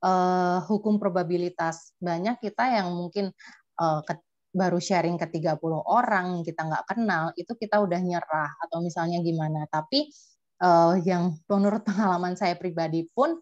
uh, hukum probabilitas banyak kita yang mungkin uh, ke, baru sharing ke 30 orang kita nggak kenal itu kita udah nyerah atau misalnya gimana tapi uh, yang menurut pengalaman saya pribadi pun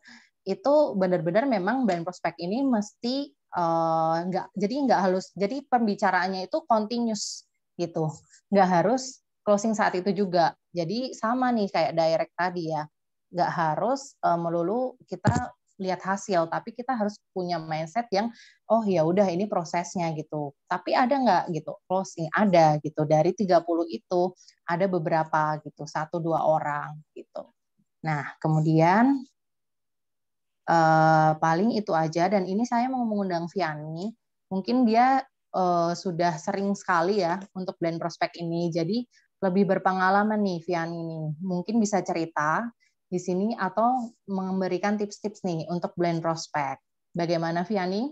itu benar-benar memang brand prospect ini mesti uh, jadi nggak halus jadi pembicaraannya itu continuous gitu nggak harus closing saat itu juga jadi sama nih kayak direct tadi ya nggak harus uh, melulu kita lihat hasil tapi kita harus punya mindset yang oh ya udah ini prosesnya gitu tapi ada nggak gitu closing ada gitu dari 30 itu ada beberapa gitu satu dua orang gitu nah kemudian Eh, paling itu aja dan ini saya mau mengundang Viani. Mungkin dia uh, sudah sering sekali ya untuk blend prospek ini. Jadi lebih berpengalaman nih Viani ini. Mungkin bisa cerita di sini atau memberikan tips-tips nih untuk blend prospek. Bagaimana Viani?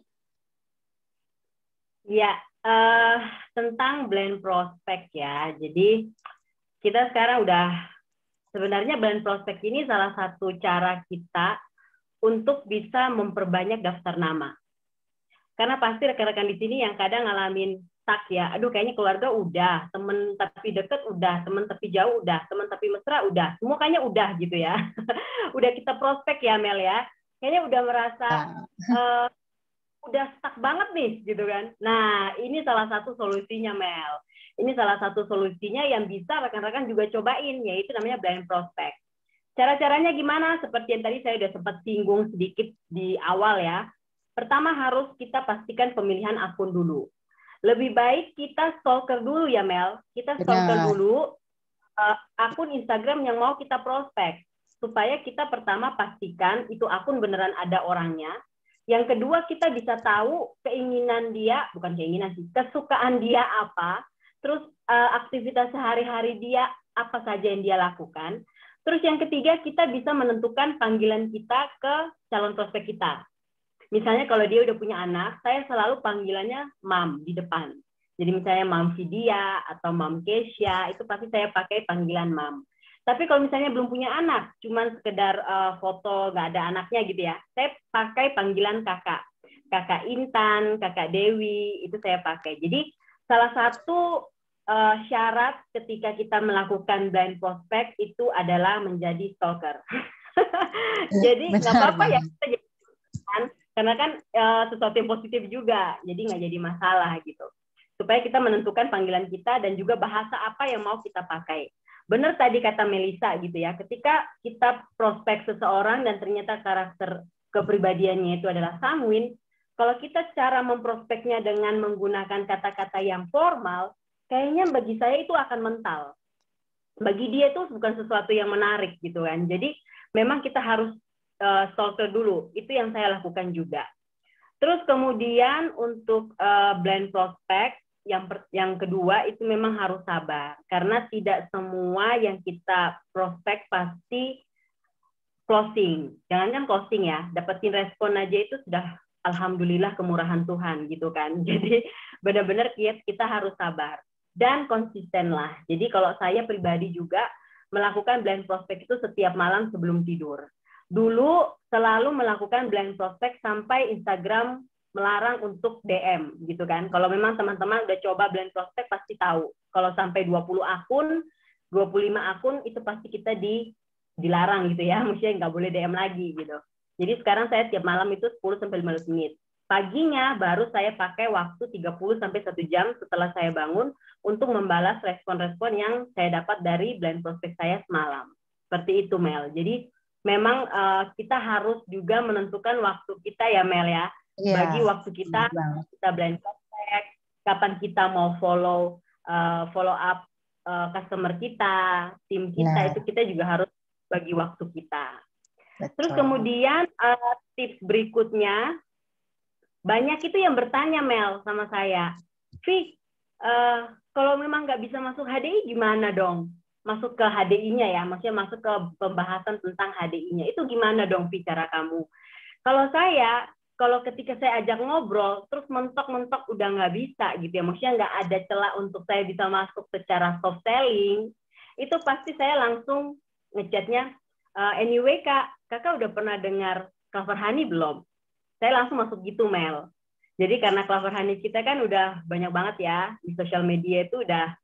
Ya, uh, tentang blend prospek ya. Jadi kita sekarang udah sebenarnya blend prospek ini salah satu cara kita untuk bisa memperbanyak daftar nama. Karena pasti rekan-rekan di sini yang kadang ngalamin stuck ya, aduh kayaknya keluarga udah, temen tapi deket udah, temen tapi jauh udah, temen tapi mesra udah, semua kayaknya udah gitu ya. udah kita prospek ya Mel ya, kayaknya udah merasa uh, udah stuck banget nih gitu kan. Nah ini salah satu solusinya Mel. Ini salah satu solusinya yang bisa rekan-rekan juga cobain, yaitu namanya blind prospect. Cara-caranya gimana? Seperti yang tadi saya sudah sempat singgung sedikit di awal ya. Pertama harus kita pastikan pemilihan akun dulu. Lebih baik kita stalker dulu ya Mel. Kita stalker Benar. dulu uh, akun Instagram yang mau kita prospek supaya kita pertama pastikan itu akun beneran ada orangnya. Yang kedua kita bisa tahu keinginan dia, bukan keinginan sih, kesukaan dia apa, terus uh, aktivitas sehari-hari dia apa saja yang dia lakukan. Terus yang ketiga, kita bisa menentukan panggilan kita ke calon prospek kita. Misalnya kalau dia udah punya anak, saya selalu panggilannya mam di depan. Jadi misalnya mam Fidia atau mam Kesia, itu pasti saya pakai panggilan mam. Tapi kalau misalnya belum punya anak, cuman sekedar uh, foto nggak ada anaknya gitu ya, saya pakai panggilan kakak, kakak Intan, kakak Dewi, itu saya pakai. Jadi salah satu uh, syarat ketika kita melakukan blind prospect itu adalah menjadi stalker. jadi nggak apa-apa ya kita jadi kan karena kan uh, sesuatu yang positif juga, jadi nggak jadi masalah gitu. Supaya kita menentukan panggilan kita dan juga bahasa apa yang mau kita pakai. Benar tadi kata Melisa gitu ya, ketika kita prospek seseorang dan ternyata karakter kepribadiannya itu adalah sanguin, kalau kita cara memprospeknya dengan menggunakan kata-kata yang formal, kayaknya bagi saya itu akan mental. Bagi dia itu bukan sesuatu yang menarik gitu kan. Jadi memang kita harus uh, eh, stalker dulu. Itu yang saya lakukan juga. Terus kemudian untuk uh, blind prospect yang per, yang kedua itu memang harus sabar karena tidak semua yang kita prospek pasti closing. jangan kan closing ya, dapetin respon aja itu sudah alhamdulillah kemurahan Tuhan gitu kan. Jadi benar-benar kita harus sabar dan konsisten lah. Jadi kalau saya pribadi juga melakukan blind prospect itu setiap malam sebelum tidur. Dulu selalu melakukan blind prospect sampai Instagram melarang untuk DM gitu kan. Kalau memang teman-teman udah coba blind prospect pasti tahu. Kalau sampai 20 akun, 25 akun itu pasti kita di dilarang gitu ya. Maksudnya nggak boleh DM lagi gitu. Jadi sekarang saya tiap malam itu 10 sampai 15 menit. Paginya baru saya pakai waktu 30 sampai 1 jam setelah saya bangun untuk membalas respon-respon yang saya dapat dari blind prospect saya semalam. Seperti itu Mel. Jadi memang uh, kita harus juga menentukan waktu kita ya Mel ya. Yes. Iya, bagi waktu kita kita blind prospect, kapan kita mau follow uh, follow up uh, customer kita, tim kita yes. Nah. itu kita juga harus bagi waktu kita. Terus kemudian uh, tips berikutnya banyak itu yang bertanya Mel sama saya, Vi, uh, eh, kalau memang nggak bisa masuk HDI gimana dong? Masuk ke HDI-nya ya, maksudnya masuk ke pembahasan tentang HDI-nya. Itu gimana dong bicara kamu? Kalau saya, kalau ketika saya ajak ngobrol, terus mentok-mentok udah nggak bisa gitu ya, maksudnya nggak ada celah untuk saya bisa masuk secara soft selling, itu pasti saya langsung ngechatnya, uh, anyway kak, kakak udah pernah dengar cover honey belum? saya langsung masuk gitu Mel. Jadi karena Clover Honey kita kan udah banyak banget ya di sosial media itu udah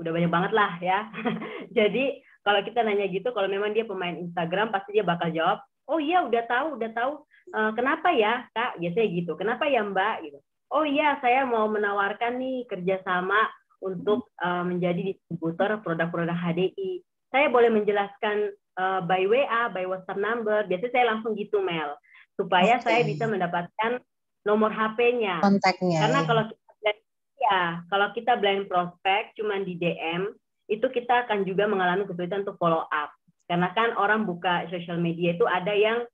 udah banyak banget lah ya. Jadi kalau kita nanya gitu kalau memang dia pemain Instagram pasti dia bakal jawab, "Oh iya udah tahu, udah tahu. Eh, kenapa ya, Kak?" biasanya gitu. "Kenapa ya, Mbak?" gitu. "Oh iya, saya mau menawarkan nih kerjasama untuk eh, menjadi distributor produk-produk HDI. Saya boleh menjelaskan eh, by WA, by WhatsApp number. Biasanya saya langsung gitu, Mel supaya okay. saya bisa mendapatkan nomor HP-nya. Kontaknya. Karena kalau kita blind, ya kalau kita blind prospect cuma di DM itu kita akan juga mengalami kesulitan untuk follow up. Karena kan orang buka social media itu ada yang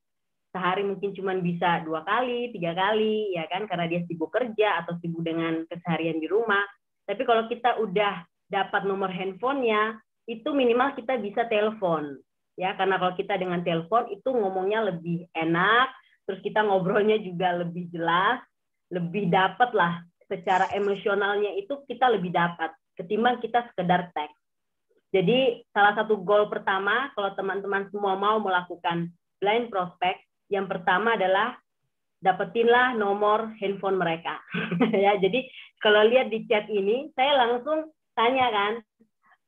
sehari mungkin cuma bisa dua kali, tiga kali, ya kan? Karena dia sibuk kerja atau sibuk dengan keseharian di rumah. Tapi kalau kita udah dapat nomor handphonenya, itu minimal kita bisa telepon. Ya, karena kalau kita dengan telepon itu ngomongnya lebih enak, terus kita ngobrolnya juga lebih jelas lebih dapat lah secara emosionalnya itu kita lebih dapat ketimbang kita sekedar teks jadi salah satu goal pertama kalau teman-teman semua mau melakukan blind prospect yang pertama adalah dapetinlah nomor handphone mereka ya jadi kalau lihat di chat ini saya langsung tanya kan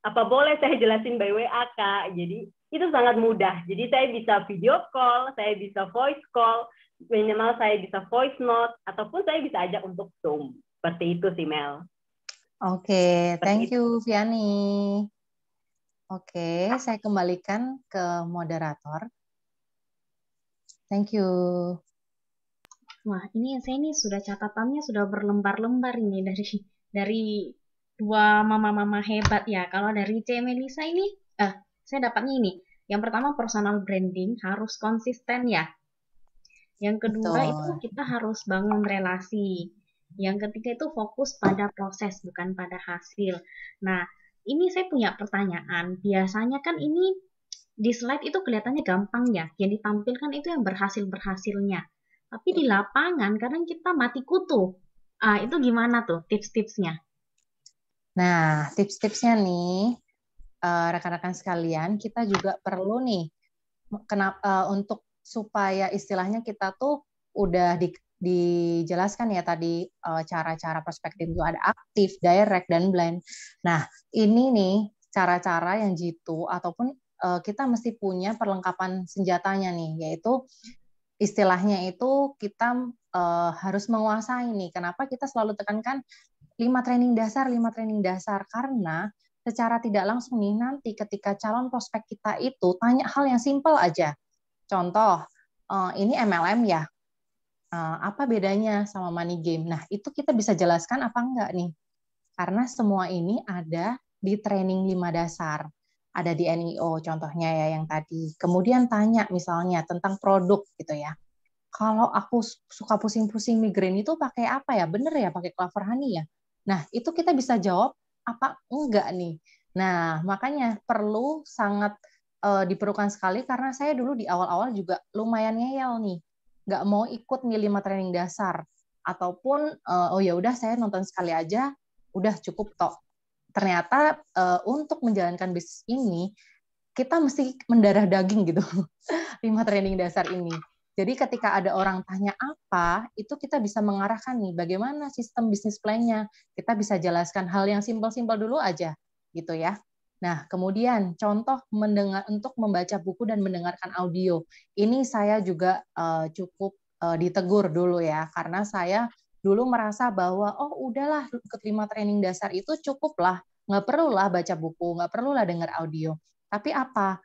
apa boleh saya jelasin by WA kak jadi itu sangat mudah. Jadi saya bisa video call, saya bisa voice call, minimal saya bisa voice note, ataupun saya bisa ajak untuk Zoom. Seperti itu sih Mel. Oke, okay, thank itu. you Viani. Oke, okay, saya kembalikan ke moderator. Thank you. Wah, ini saya ini sudah catatannya sudah berlembar-lembar ini dari dari dua mama-mama hebat ya. Kalau dari C Melisa ini, eh, saya dapatnya ini. Yang pertama personal branding harus konsisten ya. Yang kedua Betul. itu kita harus bangun relasi. Yang ketiga itu fokus pada proses bukan pada hasil. Nah, ini saya punya pertanyaan. Biasanya kan ini di slide itu kelihatannya gampang ya. Yang ditampilkan itu yang berhasil-berhasilnya. Tapi di lapangan kadang kita mati kutu. Ah, itu gimana tuh tips-tipsnya? Nah, tips-tipsnya nih, Eh, rekan-rekan uh, sekalian, kita juga perlu nih kenapa uh, eh, untuk supaya istilahnya kita tuh udah di, dijelaskan ya tadi eh, cara-cara perspektif itu ada aktif, direct dan blend. Nah, ini nih cara-cara yang jitu ataupun uh, kita mesti punya perlengkapan senjatanya nih yaitu istilahnya itu kita uh, harus menguasai nih. Kenapa kita selalu tekankan lima training dasar, lima training dasar karena secara tidak langsung nih nanti ketika calon prospek kita itu tanya hal yang simpel aja. Contoh, eh, ini MLM ya. Eh, apa bedanya sama money game? Nah, itu kita bisa jelaskan apa enggak nih? Karena semua ini ada di training lima dasar. Ada di NIO contohnya ya yang tadi. Kemudian tanya misalnya tentang produk gitu ya. Kalau aku suka pusing-pusing migrain itu pakai apa ya? Bener ya pakai clover honey ya? Nah, itu kita bisa jawab apa enggak nih. Nah, makanya perlu sangat uh, diperlukan sekali karena saya dulu di awal-awal juga lumayan ngeyel nih. Nggak mau ikut lima training dasar ataupun uh, oh ya udah saya nonton sekali aja, udah cukup tok. Ternyata uh, untuk menjalankan bisnis ini kita mesti mendarah daging gitu. lima training dasar ini. Jadi ketika ada orang tanya apa, itu kita bisa mengarahkan nih bagaimana sistem bisnis plan-nya. Kita bisa jelaskan hal yang simpel-simpel dulu aja gitu ya. Nah, kemudian contoh mendengar untuk membaca buku dan mendengarkan audio. Ini saya juga uh, cukup uh, ditegur dulu ya karena saya dulu merasa bahwa oh udahlah keterima training dasar itu cukuplah, nggak perlulah baca buku, nggak perlulah dengar audio. Tapi apa?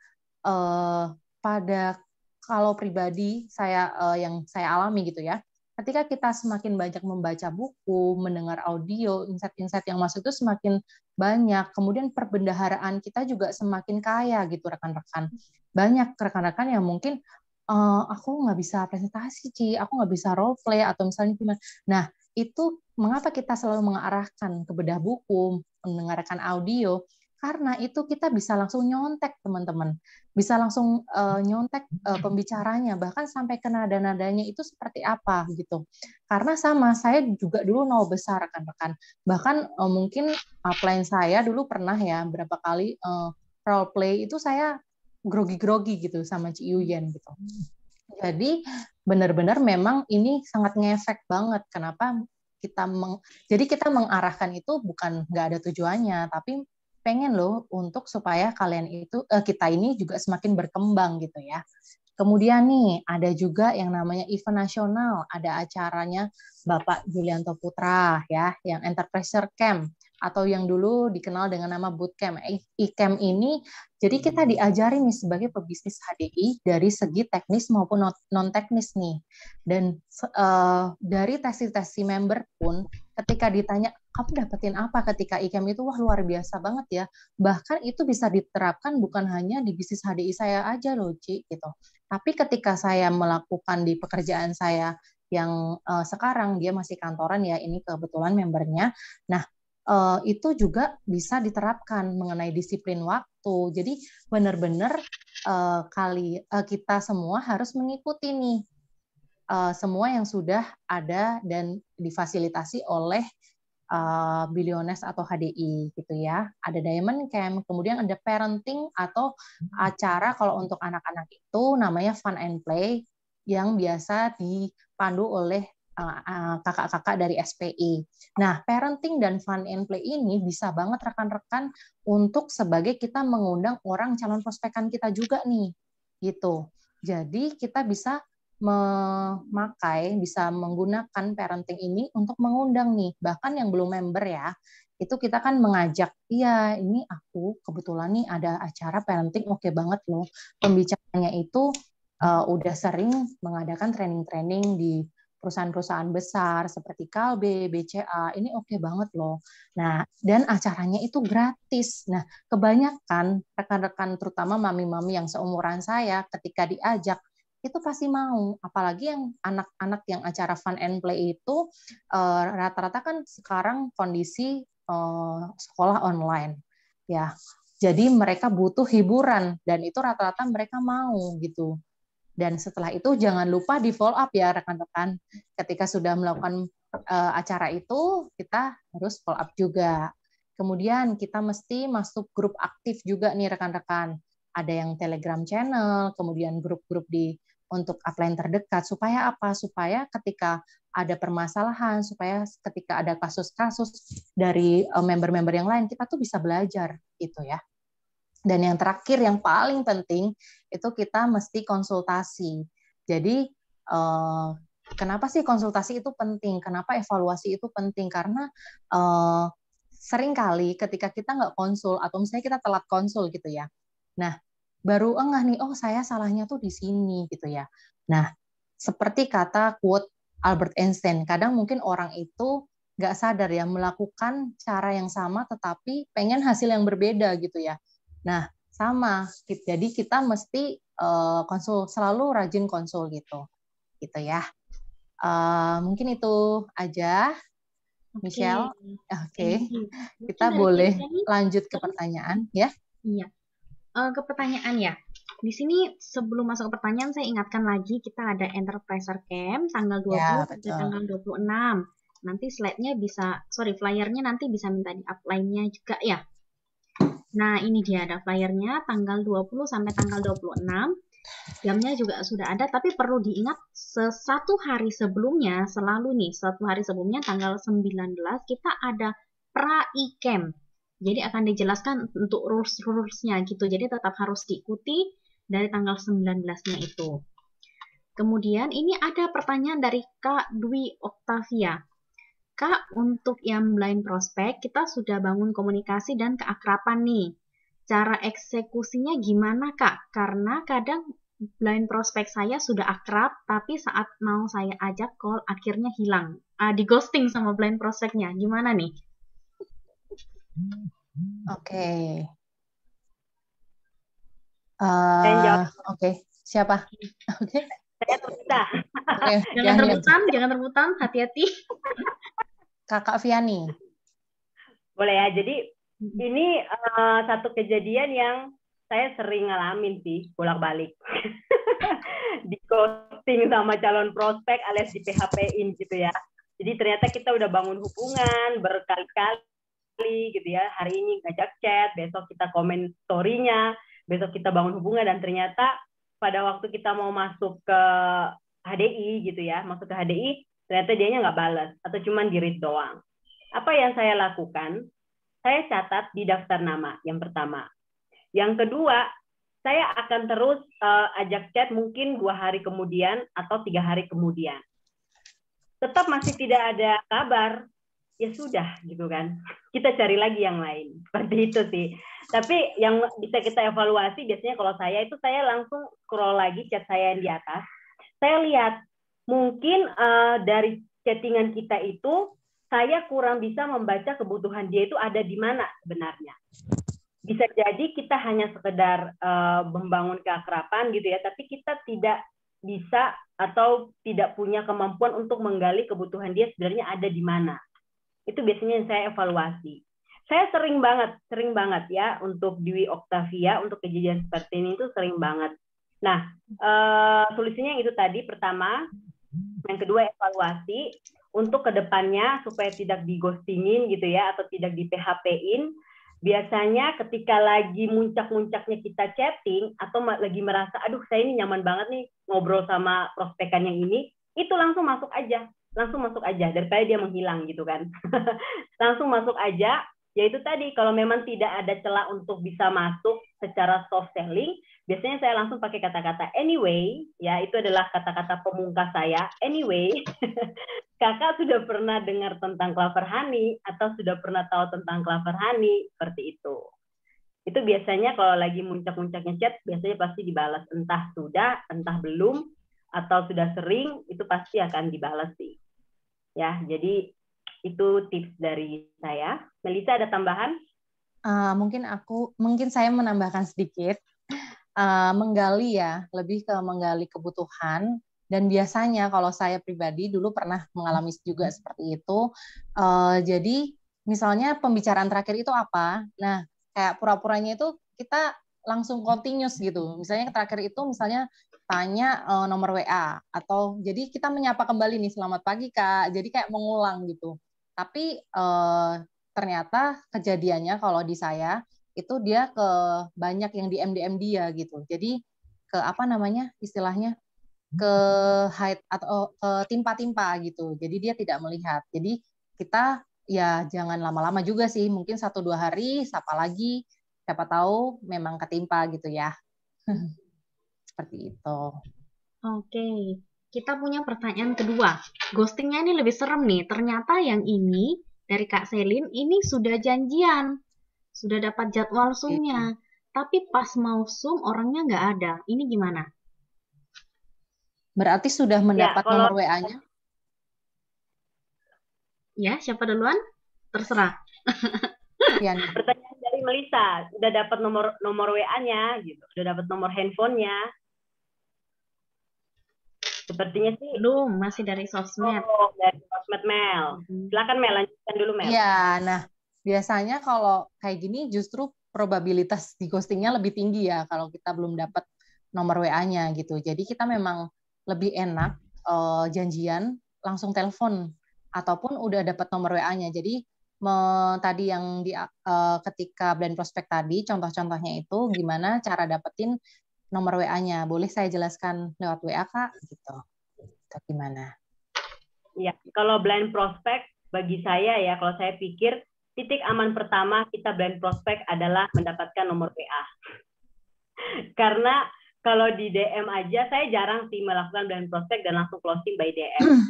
Uh, pada kalau pribadi saya uh, yang saya alami gitu ya ketika kita semakin banyak membaca buku, mendengar audio, insight-insight yang masuk itu semakin banyak. Kemudian perbendaharaan kita juga semakin kaya gitu rekan-rekan. Banyak rekan-rekan yang mungkin uh, aku nggak bisa presentasi Ci, aku nggak bisa role play atau misalnya gimana. Nah, itu mengapa kita selalu mengarahkan ke bedah buku, mendengarkan audio, karena itu kita bisa langsung nyontek teman-teman bisa langsung uh, nyontek uh, pembicaranya bahkan sampai ke nada-nadanya itu seperti apa gitu karena sama saya juga dulu nol besar kan rekan bahkan uh, mungkin upline saya dulu pernah ya berapa kali uh, role play itu saya grogi-grogi gitu sama Ci Yuyen gitu jadi benar-benar memang ini sangat ngefek banget kenapa kita meng, jadi kita mengarahkan itu bukan nggak ada tujuannya tapi pengen loh untuk supaya kalian itu eh, kita ini juga semakin berkembang gitu ya. Kemudian nih ada juga yang namanya event nasional, ada acaranya Bapak Julianto Putra ya, yang Entrepreneur Camp atau yang dulu dikenal dengan nama bootcamp. e ini jadi kita hmm. diajari nih sebagai pebisnis HDI dari segi teknis maupun non teknis nih. Dan uh, dari tesi-tesi member pun ketika ditanya kamu dapetin apa ketika e itu wah luar biasa banget ya. Bahkan itu bisa diterapkan bukan hanya di bisnis HDI saya aja loh, Ci gitu. Tapi ketika saya melakukan di pekerjaan saya yang uh, sekarang dia masih kantoran ya ini kebetulan membernya. Nah, uh, itu juga bisa diterapkan mengenai disiplin waktu. Jadi benar-benar uh, kali uh, kita semua harus mengikuti nih uh, semua yang sudah ada dan difasilitasi oleh uh, biliones atau HDI gitu ya. Ada Diamond Camp, kemudian ada parenting atau acara kalau untuk anak-anak itu namanya fun and play yang biasa dipandu oleh Eh, eh, kakak-kakak dari SPI. Nah, parenting dan fun and play ini bisa banget rekan-rekan untuk sebagai kita mengundang orang calon prospekan kita juga nih, gitu. Jadi kita bisa memakai, bisa menggunakan parenting ini untuk mengundang nih, bahkan yang belum member ya, itu kita kan mengajak, iya ini aku kebetulan nih ada acara parenting oke okay banget loh, pembicaranya itu uh, udah sering mengadakan training-training di perusahaan-perusahaan besar seperti Kalbe, BCA, ini oke okay banget loh. Nah, dan acaranya itu gratis. Nah, kebanyakan rekan-rekan terutama mami-mami yang seumuran saya ketika diajak itu pasti mau, apalagi yang anak-anak yang acara fun and play itu eh, rata-rata kan sekarang kondisi eh, sekolah online. Ya, jadi mereka butuh hiburan dan itu rata-rata mereka mau gitu. Dan setelah itu jangan lupa di follow up ya rekan-rekan. Ketika sudah melakukan uh, acara itu, kita harus follow up juga. Kemudian kita mesti masuk grup aktif juga nih rekan-rekan. Ada yang Telegram channel, kemudian grup-grup di untuk upline terdekat supaya apa? Supaya ketika ada permasalahan, supaya ketika ada kasus-kasus dari eh, member-member yang lain kita tuh bisa belajar gitu ya. Dan yang terakhir yang paling penting itu kita mesti konsultasi. Jadi eh, kenapa sih konsultasi itu penting? Kenapa evaluasi itu penting? Karena sering eh, seringkali ketika kita nggak konsul atau misalnya kita telat konsul gitu ya. Nah, baru engah nih, oh saya salahnya tuh di sini gitu ya. Nah, seperti kata quote Albert Einstein, kadang mungkin orang itu nggak sadar ya melakukan cara yang sama tetapi pengen hasil yang berbeda gitu ya. Nah, sama. Jadi kita mesti eh, konsul selalu rajin konsul gitu. Gitu ya. Eh, mungkin itu aja Michelle. Oke. Okay. Okay. Kita boleh ini, lanjut ke pertanyaan ya. Iya. Uh, ke pertanyaan ya. Di sini sebelum masuk ke pertanyaan saya ingatkan lagi kita ada Enterpriser Camp tanggal 20 ya, sampai tanggal 26. Nanti slide-nya bisa sorry flyernya nanti bisa minta di upline-nya juga ya. Nah, ini dia ada flyernya tanggal 20 sampai tanggal 26. Jamnya juga sudah ada, tapi perlu diingat satu hari sebelumnya, selalu nih, satu hari sebelumnya tanggal 19 kita ada pra-ikem. Jadi akan dijelaskan untuk rules-rulesnya gitu. Jadi tetap harus diikuti dari tanggal 19-nya itu. Kemudian ini ada pertanyaan dari Kak Dwi Octavia ketika untuk yang blind prospect kita sudah bangun komunikasi dan keakrapan nih. Cara eksekusinya gimana kak? Karena kadang blind prospect saya sudah akrab, tapi saat mau saya ajak call akhirnya hilang. Uh, di ghosting sama blind prospectnya, gimana nih? Oke. Okay. Uh, eh, Oke, okay. siapa? Oke. Okay saya Okay, iya, jangan ya, terputan, jangan rebutan, hati-hati. Kakak Viani. Boleh ya, jadi hmm. ini uh, satu kejadian yang saya sering ngalamin sih, bolak-balik. di ghosting sama calon prospek alias di PHP-in gitu ya. Jadi ternyata kita udah bangun hubungan berkali-kali gitu ya. Hari ini ngajak chat, besok kita komen story-nya, besok kita bangun hubungan dan ternyata pada waktu kita mau masuk ke HDI gitu ya, masuk ke HDI, ternyata dia nggak balas atau cuma diri doang. Apa yang saya lakukan? Saya catat di daftar nama yang pertama. Yang kedua, saya akan terus uh, ajak chat mungkin dua hari kemudian atau tiga hari kemudian. Tetap masih tidak ada kabar, ya sudah gitu kan kita cari lagi yang lain seperti itu sih tapi yang bisa kita evaluasi biasanya kalau saya itu saya langsung scroll lagi chat saya yang di atas saya lihat mungkin uh, dari chattingan kita itu saya kurang bisa membaca kebutuhan dia itu ada di mana sebenarnya bisa jadi kita hanya sekedar uh, membangun keakraban gitu ya tapi kita tidak bisa atau tidak punya kemampuan untuk menggali kebutuhan dia sebenarnya ada di mana itu biasanya saya evaluasi. Saya sering banget, sering banget ya untuk Dewi Octavia untuk kejadian seperti ini itu sering banget. Nah, uh, solusinya yang itu tadi pertama, yang kedua evaluasi untuk kedepannya supaya tidak digostingin gitu ya atau tidak di PHP-in biasanya ketika lagi muncak-muncaknya kita chatting atau lagi merasa aduh saya ini nyaman banget nih ngobrol sama prospekan yang ini itu langsung masuk aja langsung masuk aja daripada dia menghilang gitu kan langsung masuk aja yaitu tadi kalau memang tidak ada celah untuk bisa masuk secara soft selling biasanya saya langsung pakai kata-kata anyway ya itu adalah kata-kata pemungkas saya anyway kakak sudah pernah dengar tentang clover honey atau sudah pernah tahu tentang clover honey seperti itu itu biasanya kalau lagi muncak-muncaknya chat biasanya pasti dibalas entah sudah entah belum atau sudah sering itu pasti akan dibalas sih Ya, jadi itu tips dari saya. Melisa ada tambahan? Uh, mungkin aku, mungkin saya menambahkan sedikit uh, menggali ya, lebih ke menggali kebutuhan. Dan biasanya kalau saya pribadi dulu pernah mengalami juga hmm. seperti itu. Uh, jadi misalnya pembicaraan terakhir itu apa? Nah, kayak pura-puranya itu kita langsung continuous gitu. Misalnya terakhir itu misalnya tanya uh, nomor WA atau jadi kita menyapa kembali nih selamat pagi kak jadi kayak mengulang gitu tapi uh, ternyata kejadiannya kalau di saya itu dia ke banyak yang di MDM dia gitu jadi ke apa namanya istilahnya ke hide atau oh, ke timpa-timpa gitu jadi dia tidak melihat jadi kita ya jangan lama-lama juga sih mungkin satu dua hari sapa lagi siapa tahu memang ketimpa gitu ya seperti itu. Oke, okay. kita punya pertanyaan kedua. Ghostingnya ini lebih serem nih. Ternyata yang ini dari Kak Selin ini sudah janjian, sudah dapat jadwal zoomnya, hmm. tapi pas mau zoom orangnya nggak ada. Ini gimana? Berarti sudah ya, mendapat ya, kalau... nomor WA-nya? Ya, siapa duluan? Terserah. Pian. Pertanyaan dari Melisa, sudah dapat nomor nomor WA-nya gitu, sudah dapat nomor handphonenya. Sepertinya sih belum, masih dari sosmed. Oh, dari sosmed Mel. Silakan Mel lanjutkan dulu Mel. Iya, nah biasanya kalau kayak gini justru probabilitas di ghostingnya lebih tinggi ya kalau kita belum dapat nomor WA-nya gitu. Jadi kita memang lebih enak uh, janjian langsung telepon ataupun udah dapat nomor WA-nya. Jadi me, tadi yang di uh, ketika blind prospect tadi contoh-contohnya itu gimana cara dapetin nomor WA-nya. Boleh saya jelaskan lewat WA, Kak? Gitu. Atau gimana? Ya, kalau blind prospect bagi saya ya, kalau saya pikir titik aman pertama kita blind prospect adalah mendapatkan nomor WA. Karena kalau di DM aja saya jarang sih melakukan blind prospect dan langsung closing by DM.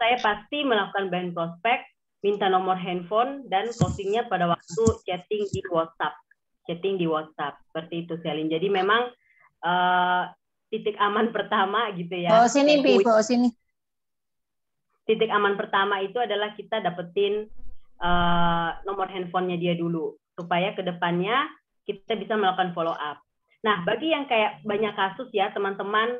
saya pasti melakukan blind prospect, minta nomor handphone dan closingnya pada waktu chatting di WhatsApp chatting di WhatsApp seperti itu Selin. Jadi memang uh, titik aman pertama gitu ya. Bawa sini Bi, bawa sini. Titik aman pertama itu adalah kita dapetin uh, nomor handphonenya dia dulu supaya kedepannya kita bisa melakukan follow up. Nah bagi yang kayak banyak kasus ya teman-teman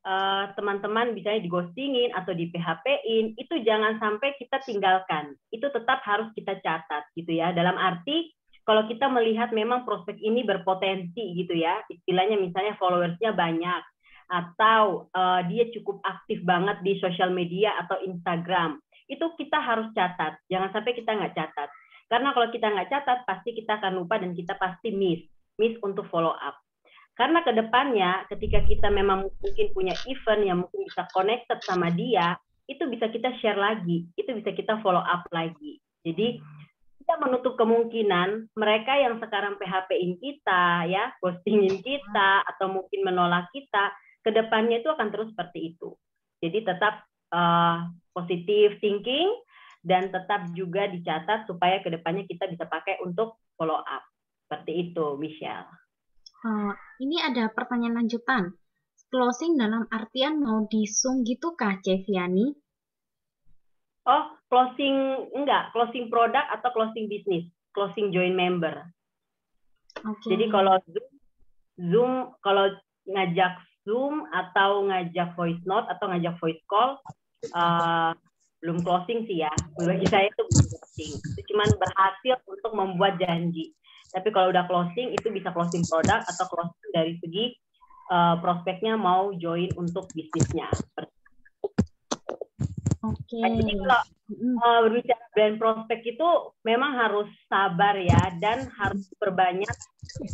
teman eh, teman-teman misalnya digostingin atau di PHP-in itu jangan sampai kita tinggalkan. Itu tetap harus kita catat gitu ya. Dalam arti kalau kita melihat memang prospek ini berpotensi gitu ya, istilahnya misalnya followersnya banyak atau uh, dia cukup aktif banget di sosial media atau Instagram, itu kita harus catat. Jangan sampai kita nggak catat. Karena kalau kita nggak catat, pasti kita akan lupa dan kita pasti miss, miss untuk follow up. Karena ke depannya, ketika kita memang mungkin punya event yang mungkin bisa connected sama dia, itu bisa kita share lagi, itu bisa kita follow up lagi. Jadi kita menutup kemungkinan mereka yang sekarang PHP-in kita, ya, postingin kita, hmm. atau mungkin menolak kita, ke depannya itu akan terus seperti itu. Jadi tetap uh, positive thinking dan tetap juga dicatat supaya ke depannya kita bisa pakai untuk follow up. Seperti itu, Michelle. Uh, ini ada pertanyaan lanjutan. Closing dalam artian mau disung gitu kah, Ceviani? oh closing enggak closing produk atau closing bisnis closing join member okay. jadi kalau zoom zoom kalau ngajak zoom atau ngajak voice note atau ngajak voice call uh, belum closing sih ya bagi saya itu belum closing itu cuman berhasil untuk membuat janji tapi kalau udah closing itu bisa closing produk atau closing dari segi uh, prospeknya mau join untuk bisnisnya seperti Okay. Nah, jadi kalau uh, berbicara brand prospek itu memang harus sabar ya dan harus perbanyak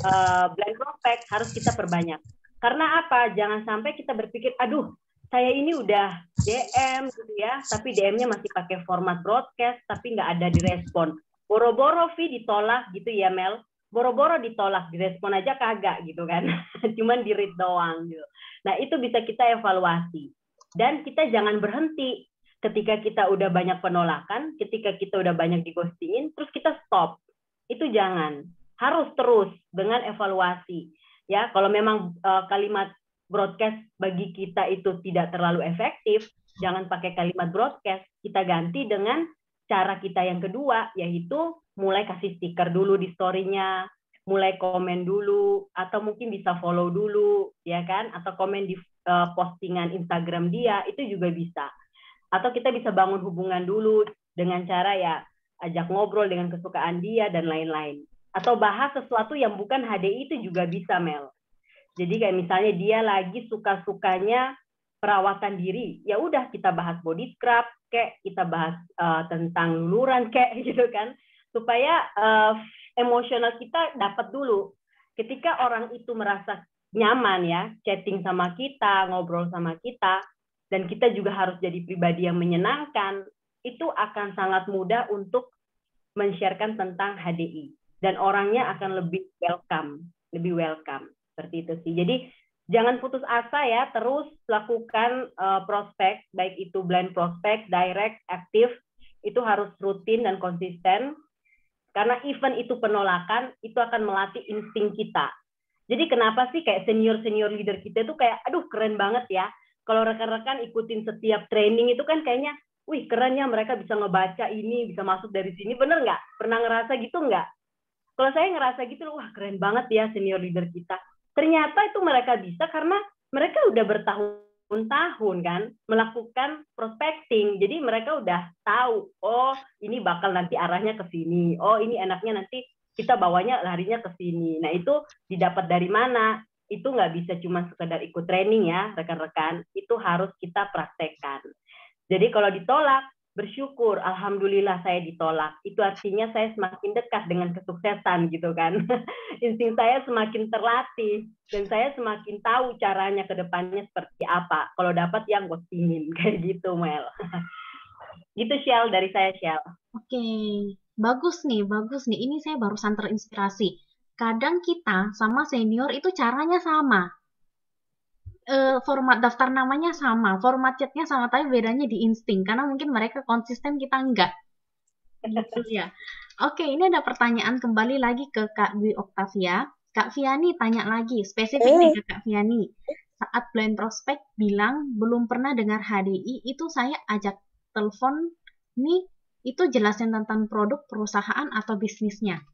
uh, brand prospek harus kita perbanyak. Karena apa? Jangan sampai kita berpikir, aduh saya ini udah DM gitu ya, tapi DM-nya masih pakai format broadcast, tapi nggak ada direspon. Boro-boro V ditolak gitu ya Mel, boro-boro ditolak, direspon aja kagak gitu kan, cuman di read doang gitu. Nah itu bisa kita evaluasi dan kita jangan berhenti ketika kita udah banyak penolakan, ketika kita udah banyak digostingin, terus kita stop. Itu jangan. Harus terus dengan evaluasi. Ya, kalau memang uh, kalimat broadcast bagi kita itu tidak terlalu efektif, jangan pakai kalimat broadcast, kita ganti dengan cara kita yang kedua yaitu mulai kasih stiker dulu di story-nya, mulai komen dulu atau mungkin bisa follow dulu ya kan atau komen di uh, postingan Instagram dia itu juga bisa atau kita bisa bangun hubungan dulu dengan cara ya ajak ngobrol dengan kesukaan dia dan lain-lain atau bahas sesuatu yang bukan HDI itu juga bisa Mel jadi kayak misalnya dia lagi suka-sukanya perawatan diri ya udah kita bahas body scrub kayak kita bahas uh, tentang luluran kayak gitu kan supaya uh, emosional kita dapat dulu ketika orang itu merasa nyaman ya chatting sama kita ngobrol sama kita dan kita juga harus jadi pribadi yang menyenangkan, itu akan sangat mudah untuk men tentang HDI dan orangnya akan lebih welcome, lebih welcome seperti itu sih. Jadi jangan putus asa ya, terus lakukan uh, prospek baik itu blind prospek, direct, aktif itu harus rutin dan konsisten karena event itu penolakan itu akan melatih insting kita. Jadi kenapa sih kayak senior senior leader kita itu kayak aduh keren banget ya kalau rekan-rekan ikutin setiap training itu kan kayaknya wih keren ya mereka bisa ngebaca ini bisa masuk dari sini bener nggak pernah ngerasa gitu nggak kalau saya ngerasa gitu wah keren banget ya senior leader kita ternyata itu mereka bisa karena mereka udah bertahun-tahun kan melakukan prospecting jadi mereka udah tahu oh ini bakal nanti arahnya ke sini oh ini enaknya nanti kita bawanya larinya ke sini nah itu didapat dari mana itu nggak bisa cuma sekedar ikut training ya rekan-rekan itu harus kita praktekkan jadi kalau ditolak bersyukur alhamdulillah saya ditolak itu artinya saya semakin dekat dengan kesuksesan gitu kan insting saya semakin terlatih dan saya semakin tahu caranya ke depannya seperti apa kalau dapat yang gue pingin kayak gitu Mel gitu Shell dari saya Shell oke okay. bagus nih bagus nih ini saya barusan terinspirasi kadang kita sama senior itu caranya sama. E, format daftar namanya sama, format chatnya sama, tapi bedanya di insting karena mungkin mereka konsisten kita enggak. Gitu ya. Oke, ini ada pertanyaan kembali lagi ke Kak Dwi Oktavia. Kak Viani tanya lagi, spesifik nih ke Kak Viani. Saat blind prospect bilang belum pernah dengar HDI, itu saya ajak telepon nih, itu jelasin tentang produk perusahaan atau bisnisnya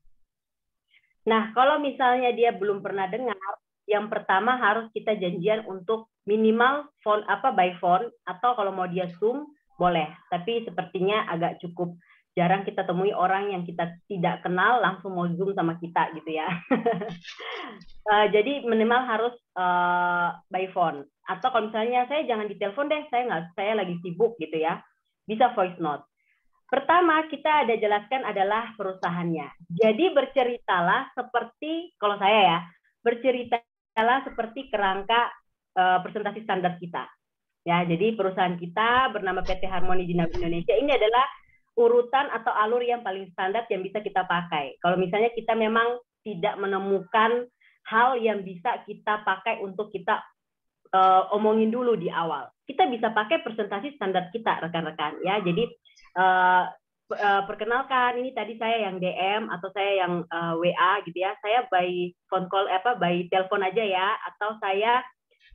Nah, kalau misalnya dia belum pernah dengar, yang pertama harus kita janjian untuk minimal phone apa by phone atau kalau mau dia Zoom boleh, tapi sepertinya agak cukup jarang kita temui orang yang kita tidak kenal langsung mau zoom sama kita gitu ya. Eh, jadi minimal harus uh, by phone atau kalau misalnya saya jangan ditelepon deh, saya nggak saya lagi sibuk gitu ya. Bisa voice note. Pertama, kita ada jelaskan adalah perusahaannya. Jadi berceritalah seperti, kalau saya ya, berceritalah seperti kerangka uh, presentasi standar kita. Ya, jadi perusahaan kita bernama PT Harmoni Jinak Indonesia ini adalah urutan atau alur yang paling standar yang bisa kita pakai. Kalau misalnya kita memang tidak menemukan hal yang bisa kita pakai untuk kita uh, omongin dulu di awal, kita bisa pakai presentasi standar kita, rekan-rekan. Ya, jadi uh, perkenalkan ini tadi saya yang DM atau saya yang uh, eh, WA gitu ya. Saya by phone call apa by telepon aja ya atau saya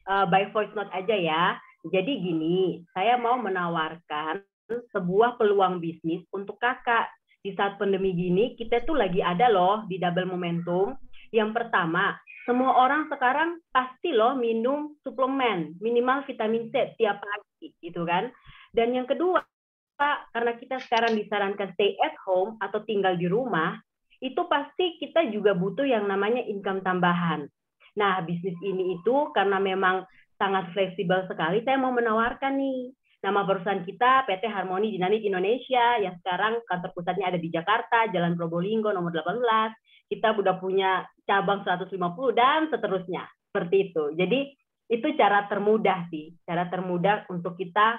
uh, by voice note aja ya. Jadi gini, saya mau menawarkan sebuah peluang bisnis untuk Kakak. Di saat pandemi gini, kita tuh lagi ada loh di double momentum. Yang pertama, semua orang sekarang pasti loh minum suplemen, minimal vitamin C tiap pagi gitu kan. Dan yang kedua, Pak, karena kita sekarang disarankan stay at home atau tinggal di rumah, itu pasti kita juga butuh yang namanya income tambahan. Nah, bisnis ini itu karena memang sangat fleksibel sekali, saya mau menawarkan nih nama perusahaan kita PT Harmoni Dinamik Indonesia yang sekarang kantor pusatnya ada di Jakarta, Jalan Probolinggo nomor 18. Kita sudah punya cabang 150 dan seterusnya. Seperti itu. Jadi itu cara termudah sih, cara termudah untuk kita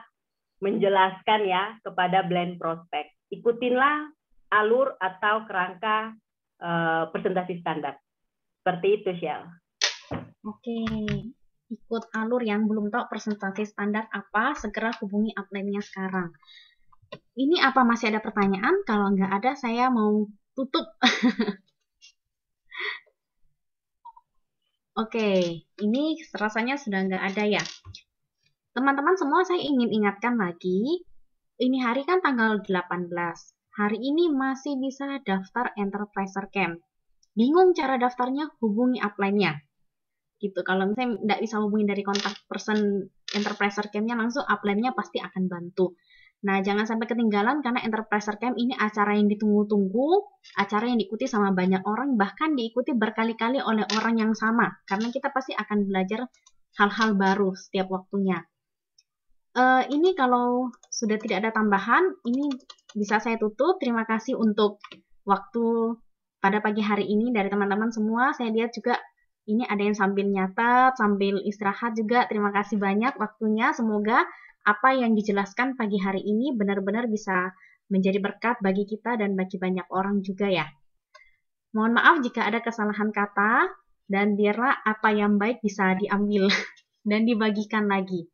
menjelaskan ya kepada blend prospek. Ikutinlah alur atau kerangka uh, eh, presentasi standar. Seperti itu, Shell. Oke, ikut alur yang belum tahu presentasi standar apa, segera hubungi upline-nya sekarang. Ini apa masih ada pertanyaan? Kalau nggak ada, saya mau tutup. Oke, ini rasanya sudah nggak ada ya. Teman-teman semua saya ingin ingatkan lagi, ini hari kan tanggal 18. Hari ini masih bisa daftar Enterpriser Camp. Bingung cara daftarnya? Hubungi upline-nya. Gitu. Kalau misalnya tidak bisa hubungi dari kontak person Enterpriser Camp-nya langsung, upline-nya pasti akan bantu. Nah, jangan sampai ketinggalan karena Enterpriser Camp ini acara yang ditunggu-tunggu, acara yang diikuti sama banyak orang, bahkan diikuti berkali-kali oleh orang yang sama. Karena kita pasti akan belajar hal-hal baru setiap waktunya uh, ini kalau sudah tidak ada tambahan, ini bisa saya tutup. Terima kasih untuk waktu pada pagi hari ini dari teman-teman semua. Saya lihat juga ini ada yang sambil nyatat, sambil istirahat juga. Terima kasih banyak waktunya. Semoga apa yang dijelaskan pagi hari ini benar-benar bisa menjadi berkat bagi kita dan bagi banyak orang juga ya. Mohon maaf jika ada kesalahan kata dan biarlah apa yang baik bisa diambil dan dibagikan lagi.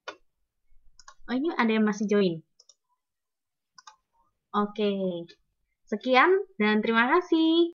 Oh ini ada yang masih join. Oke, sekian dan terima kasih.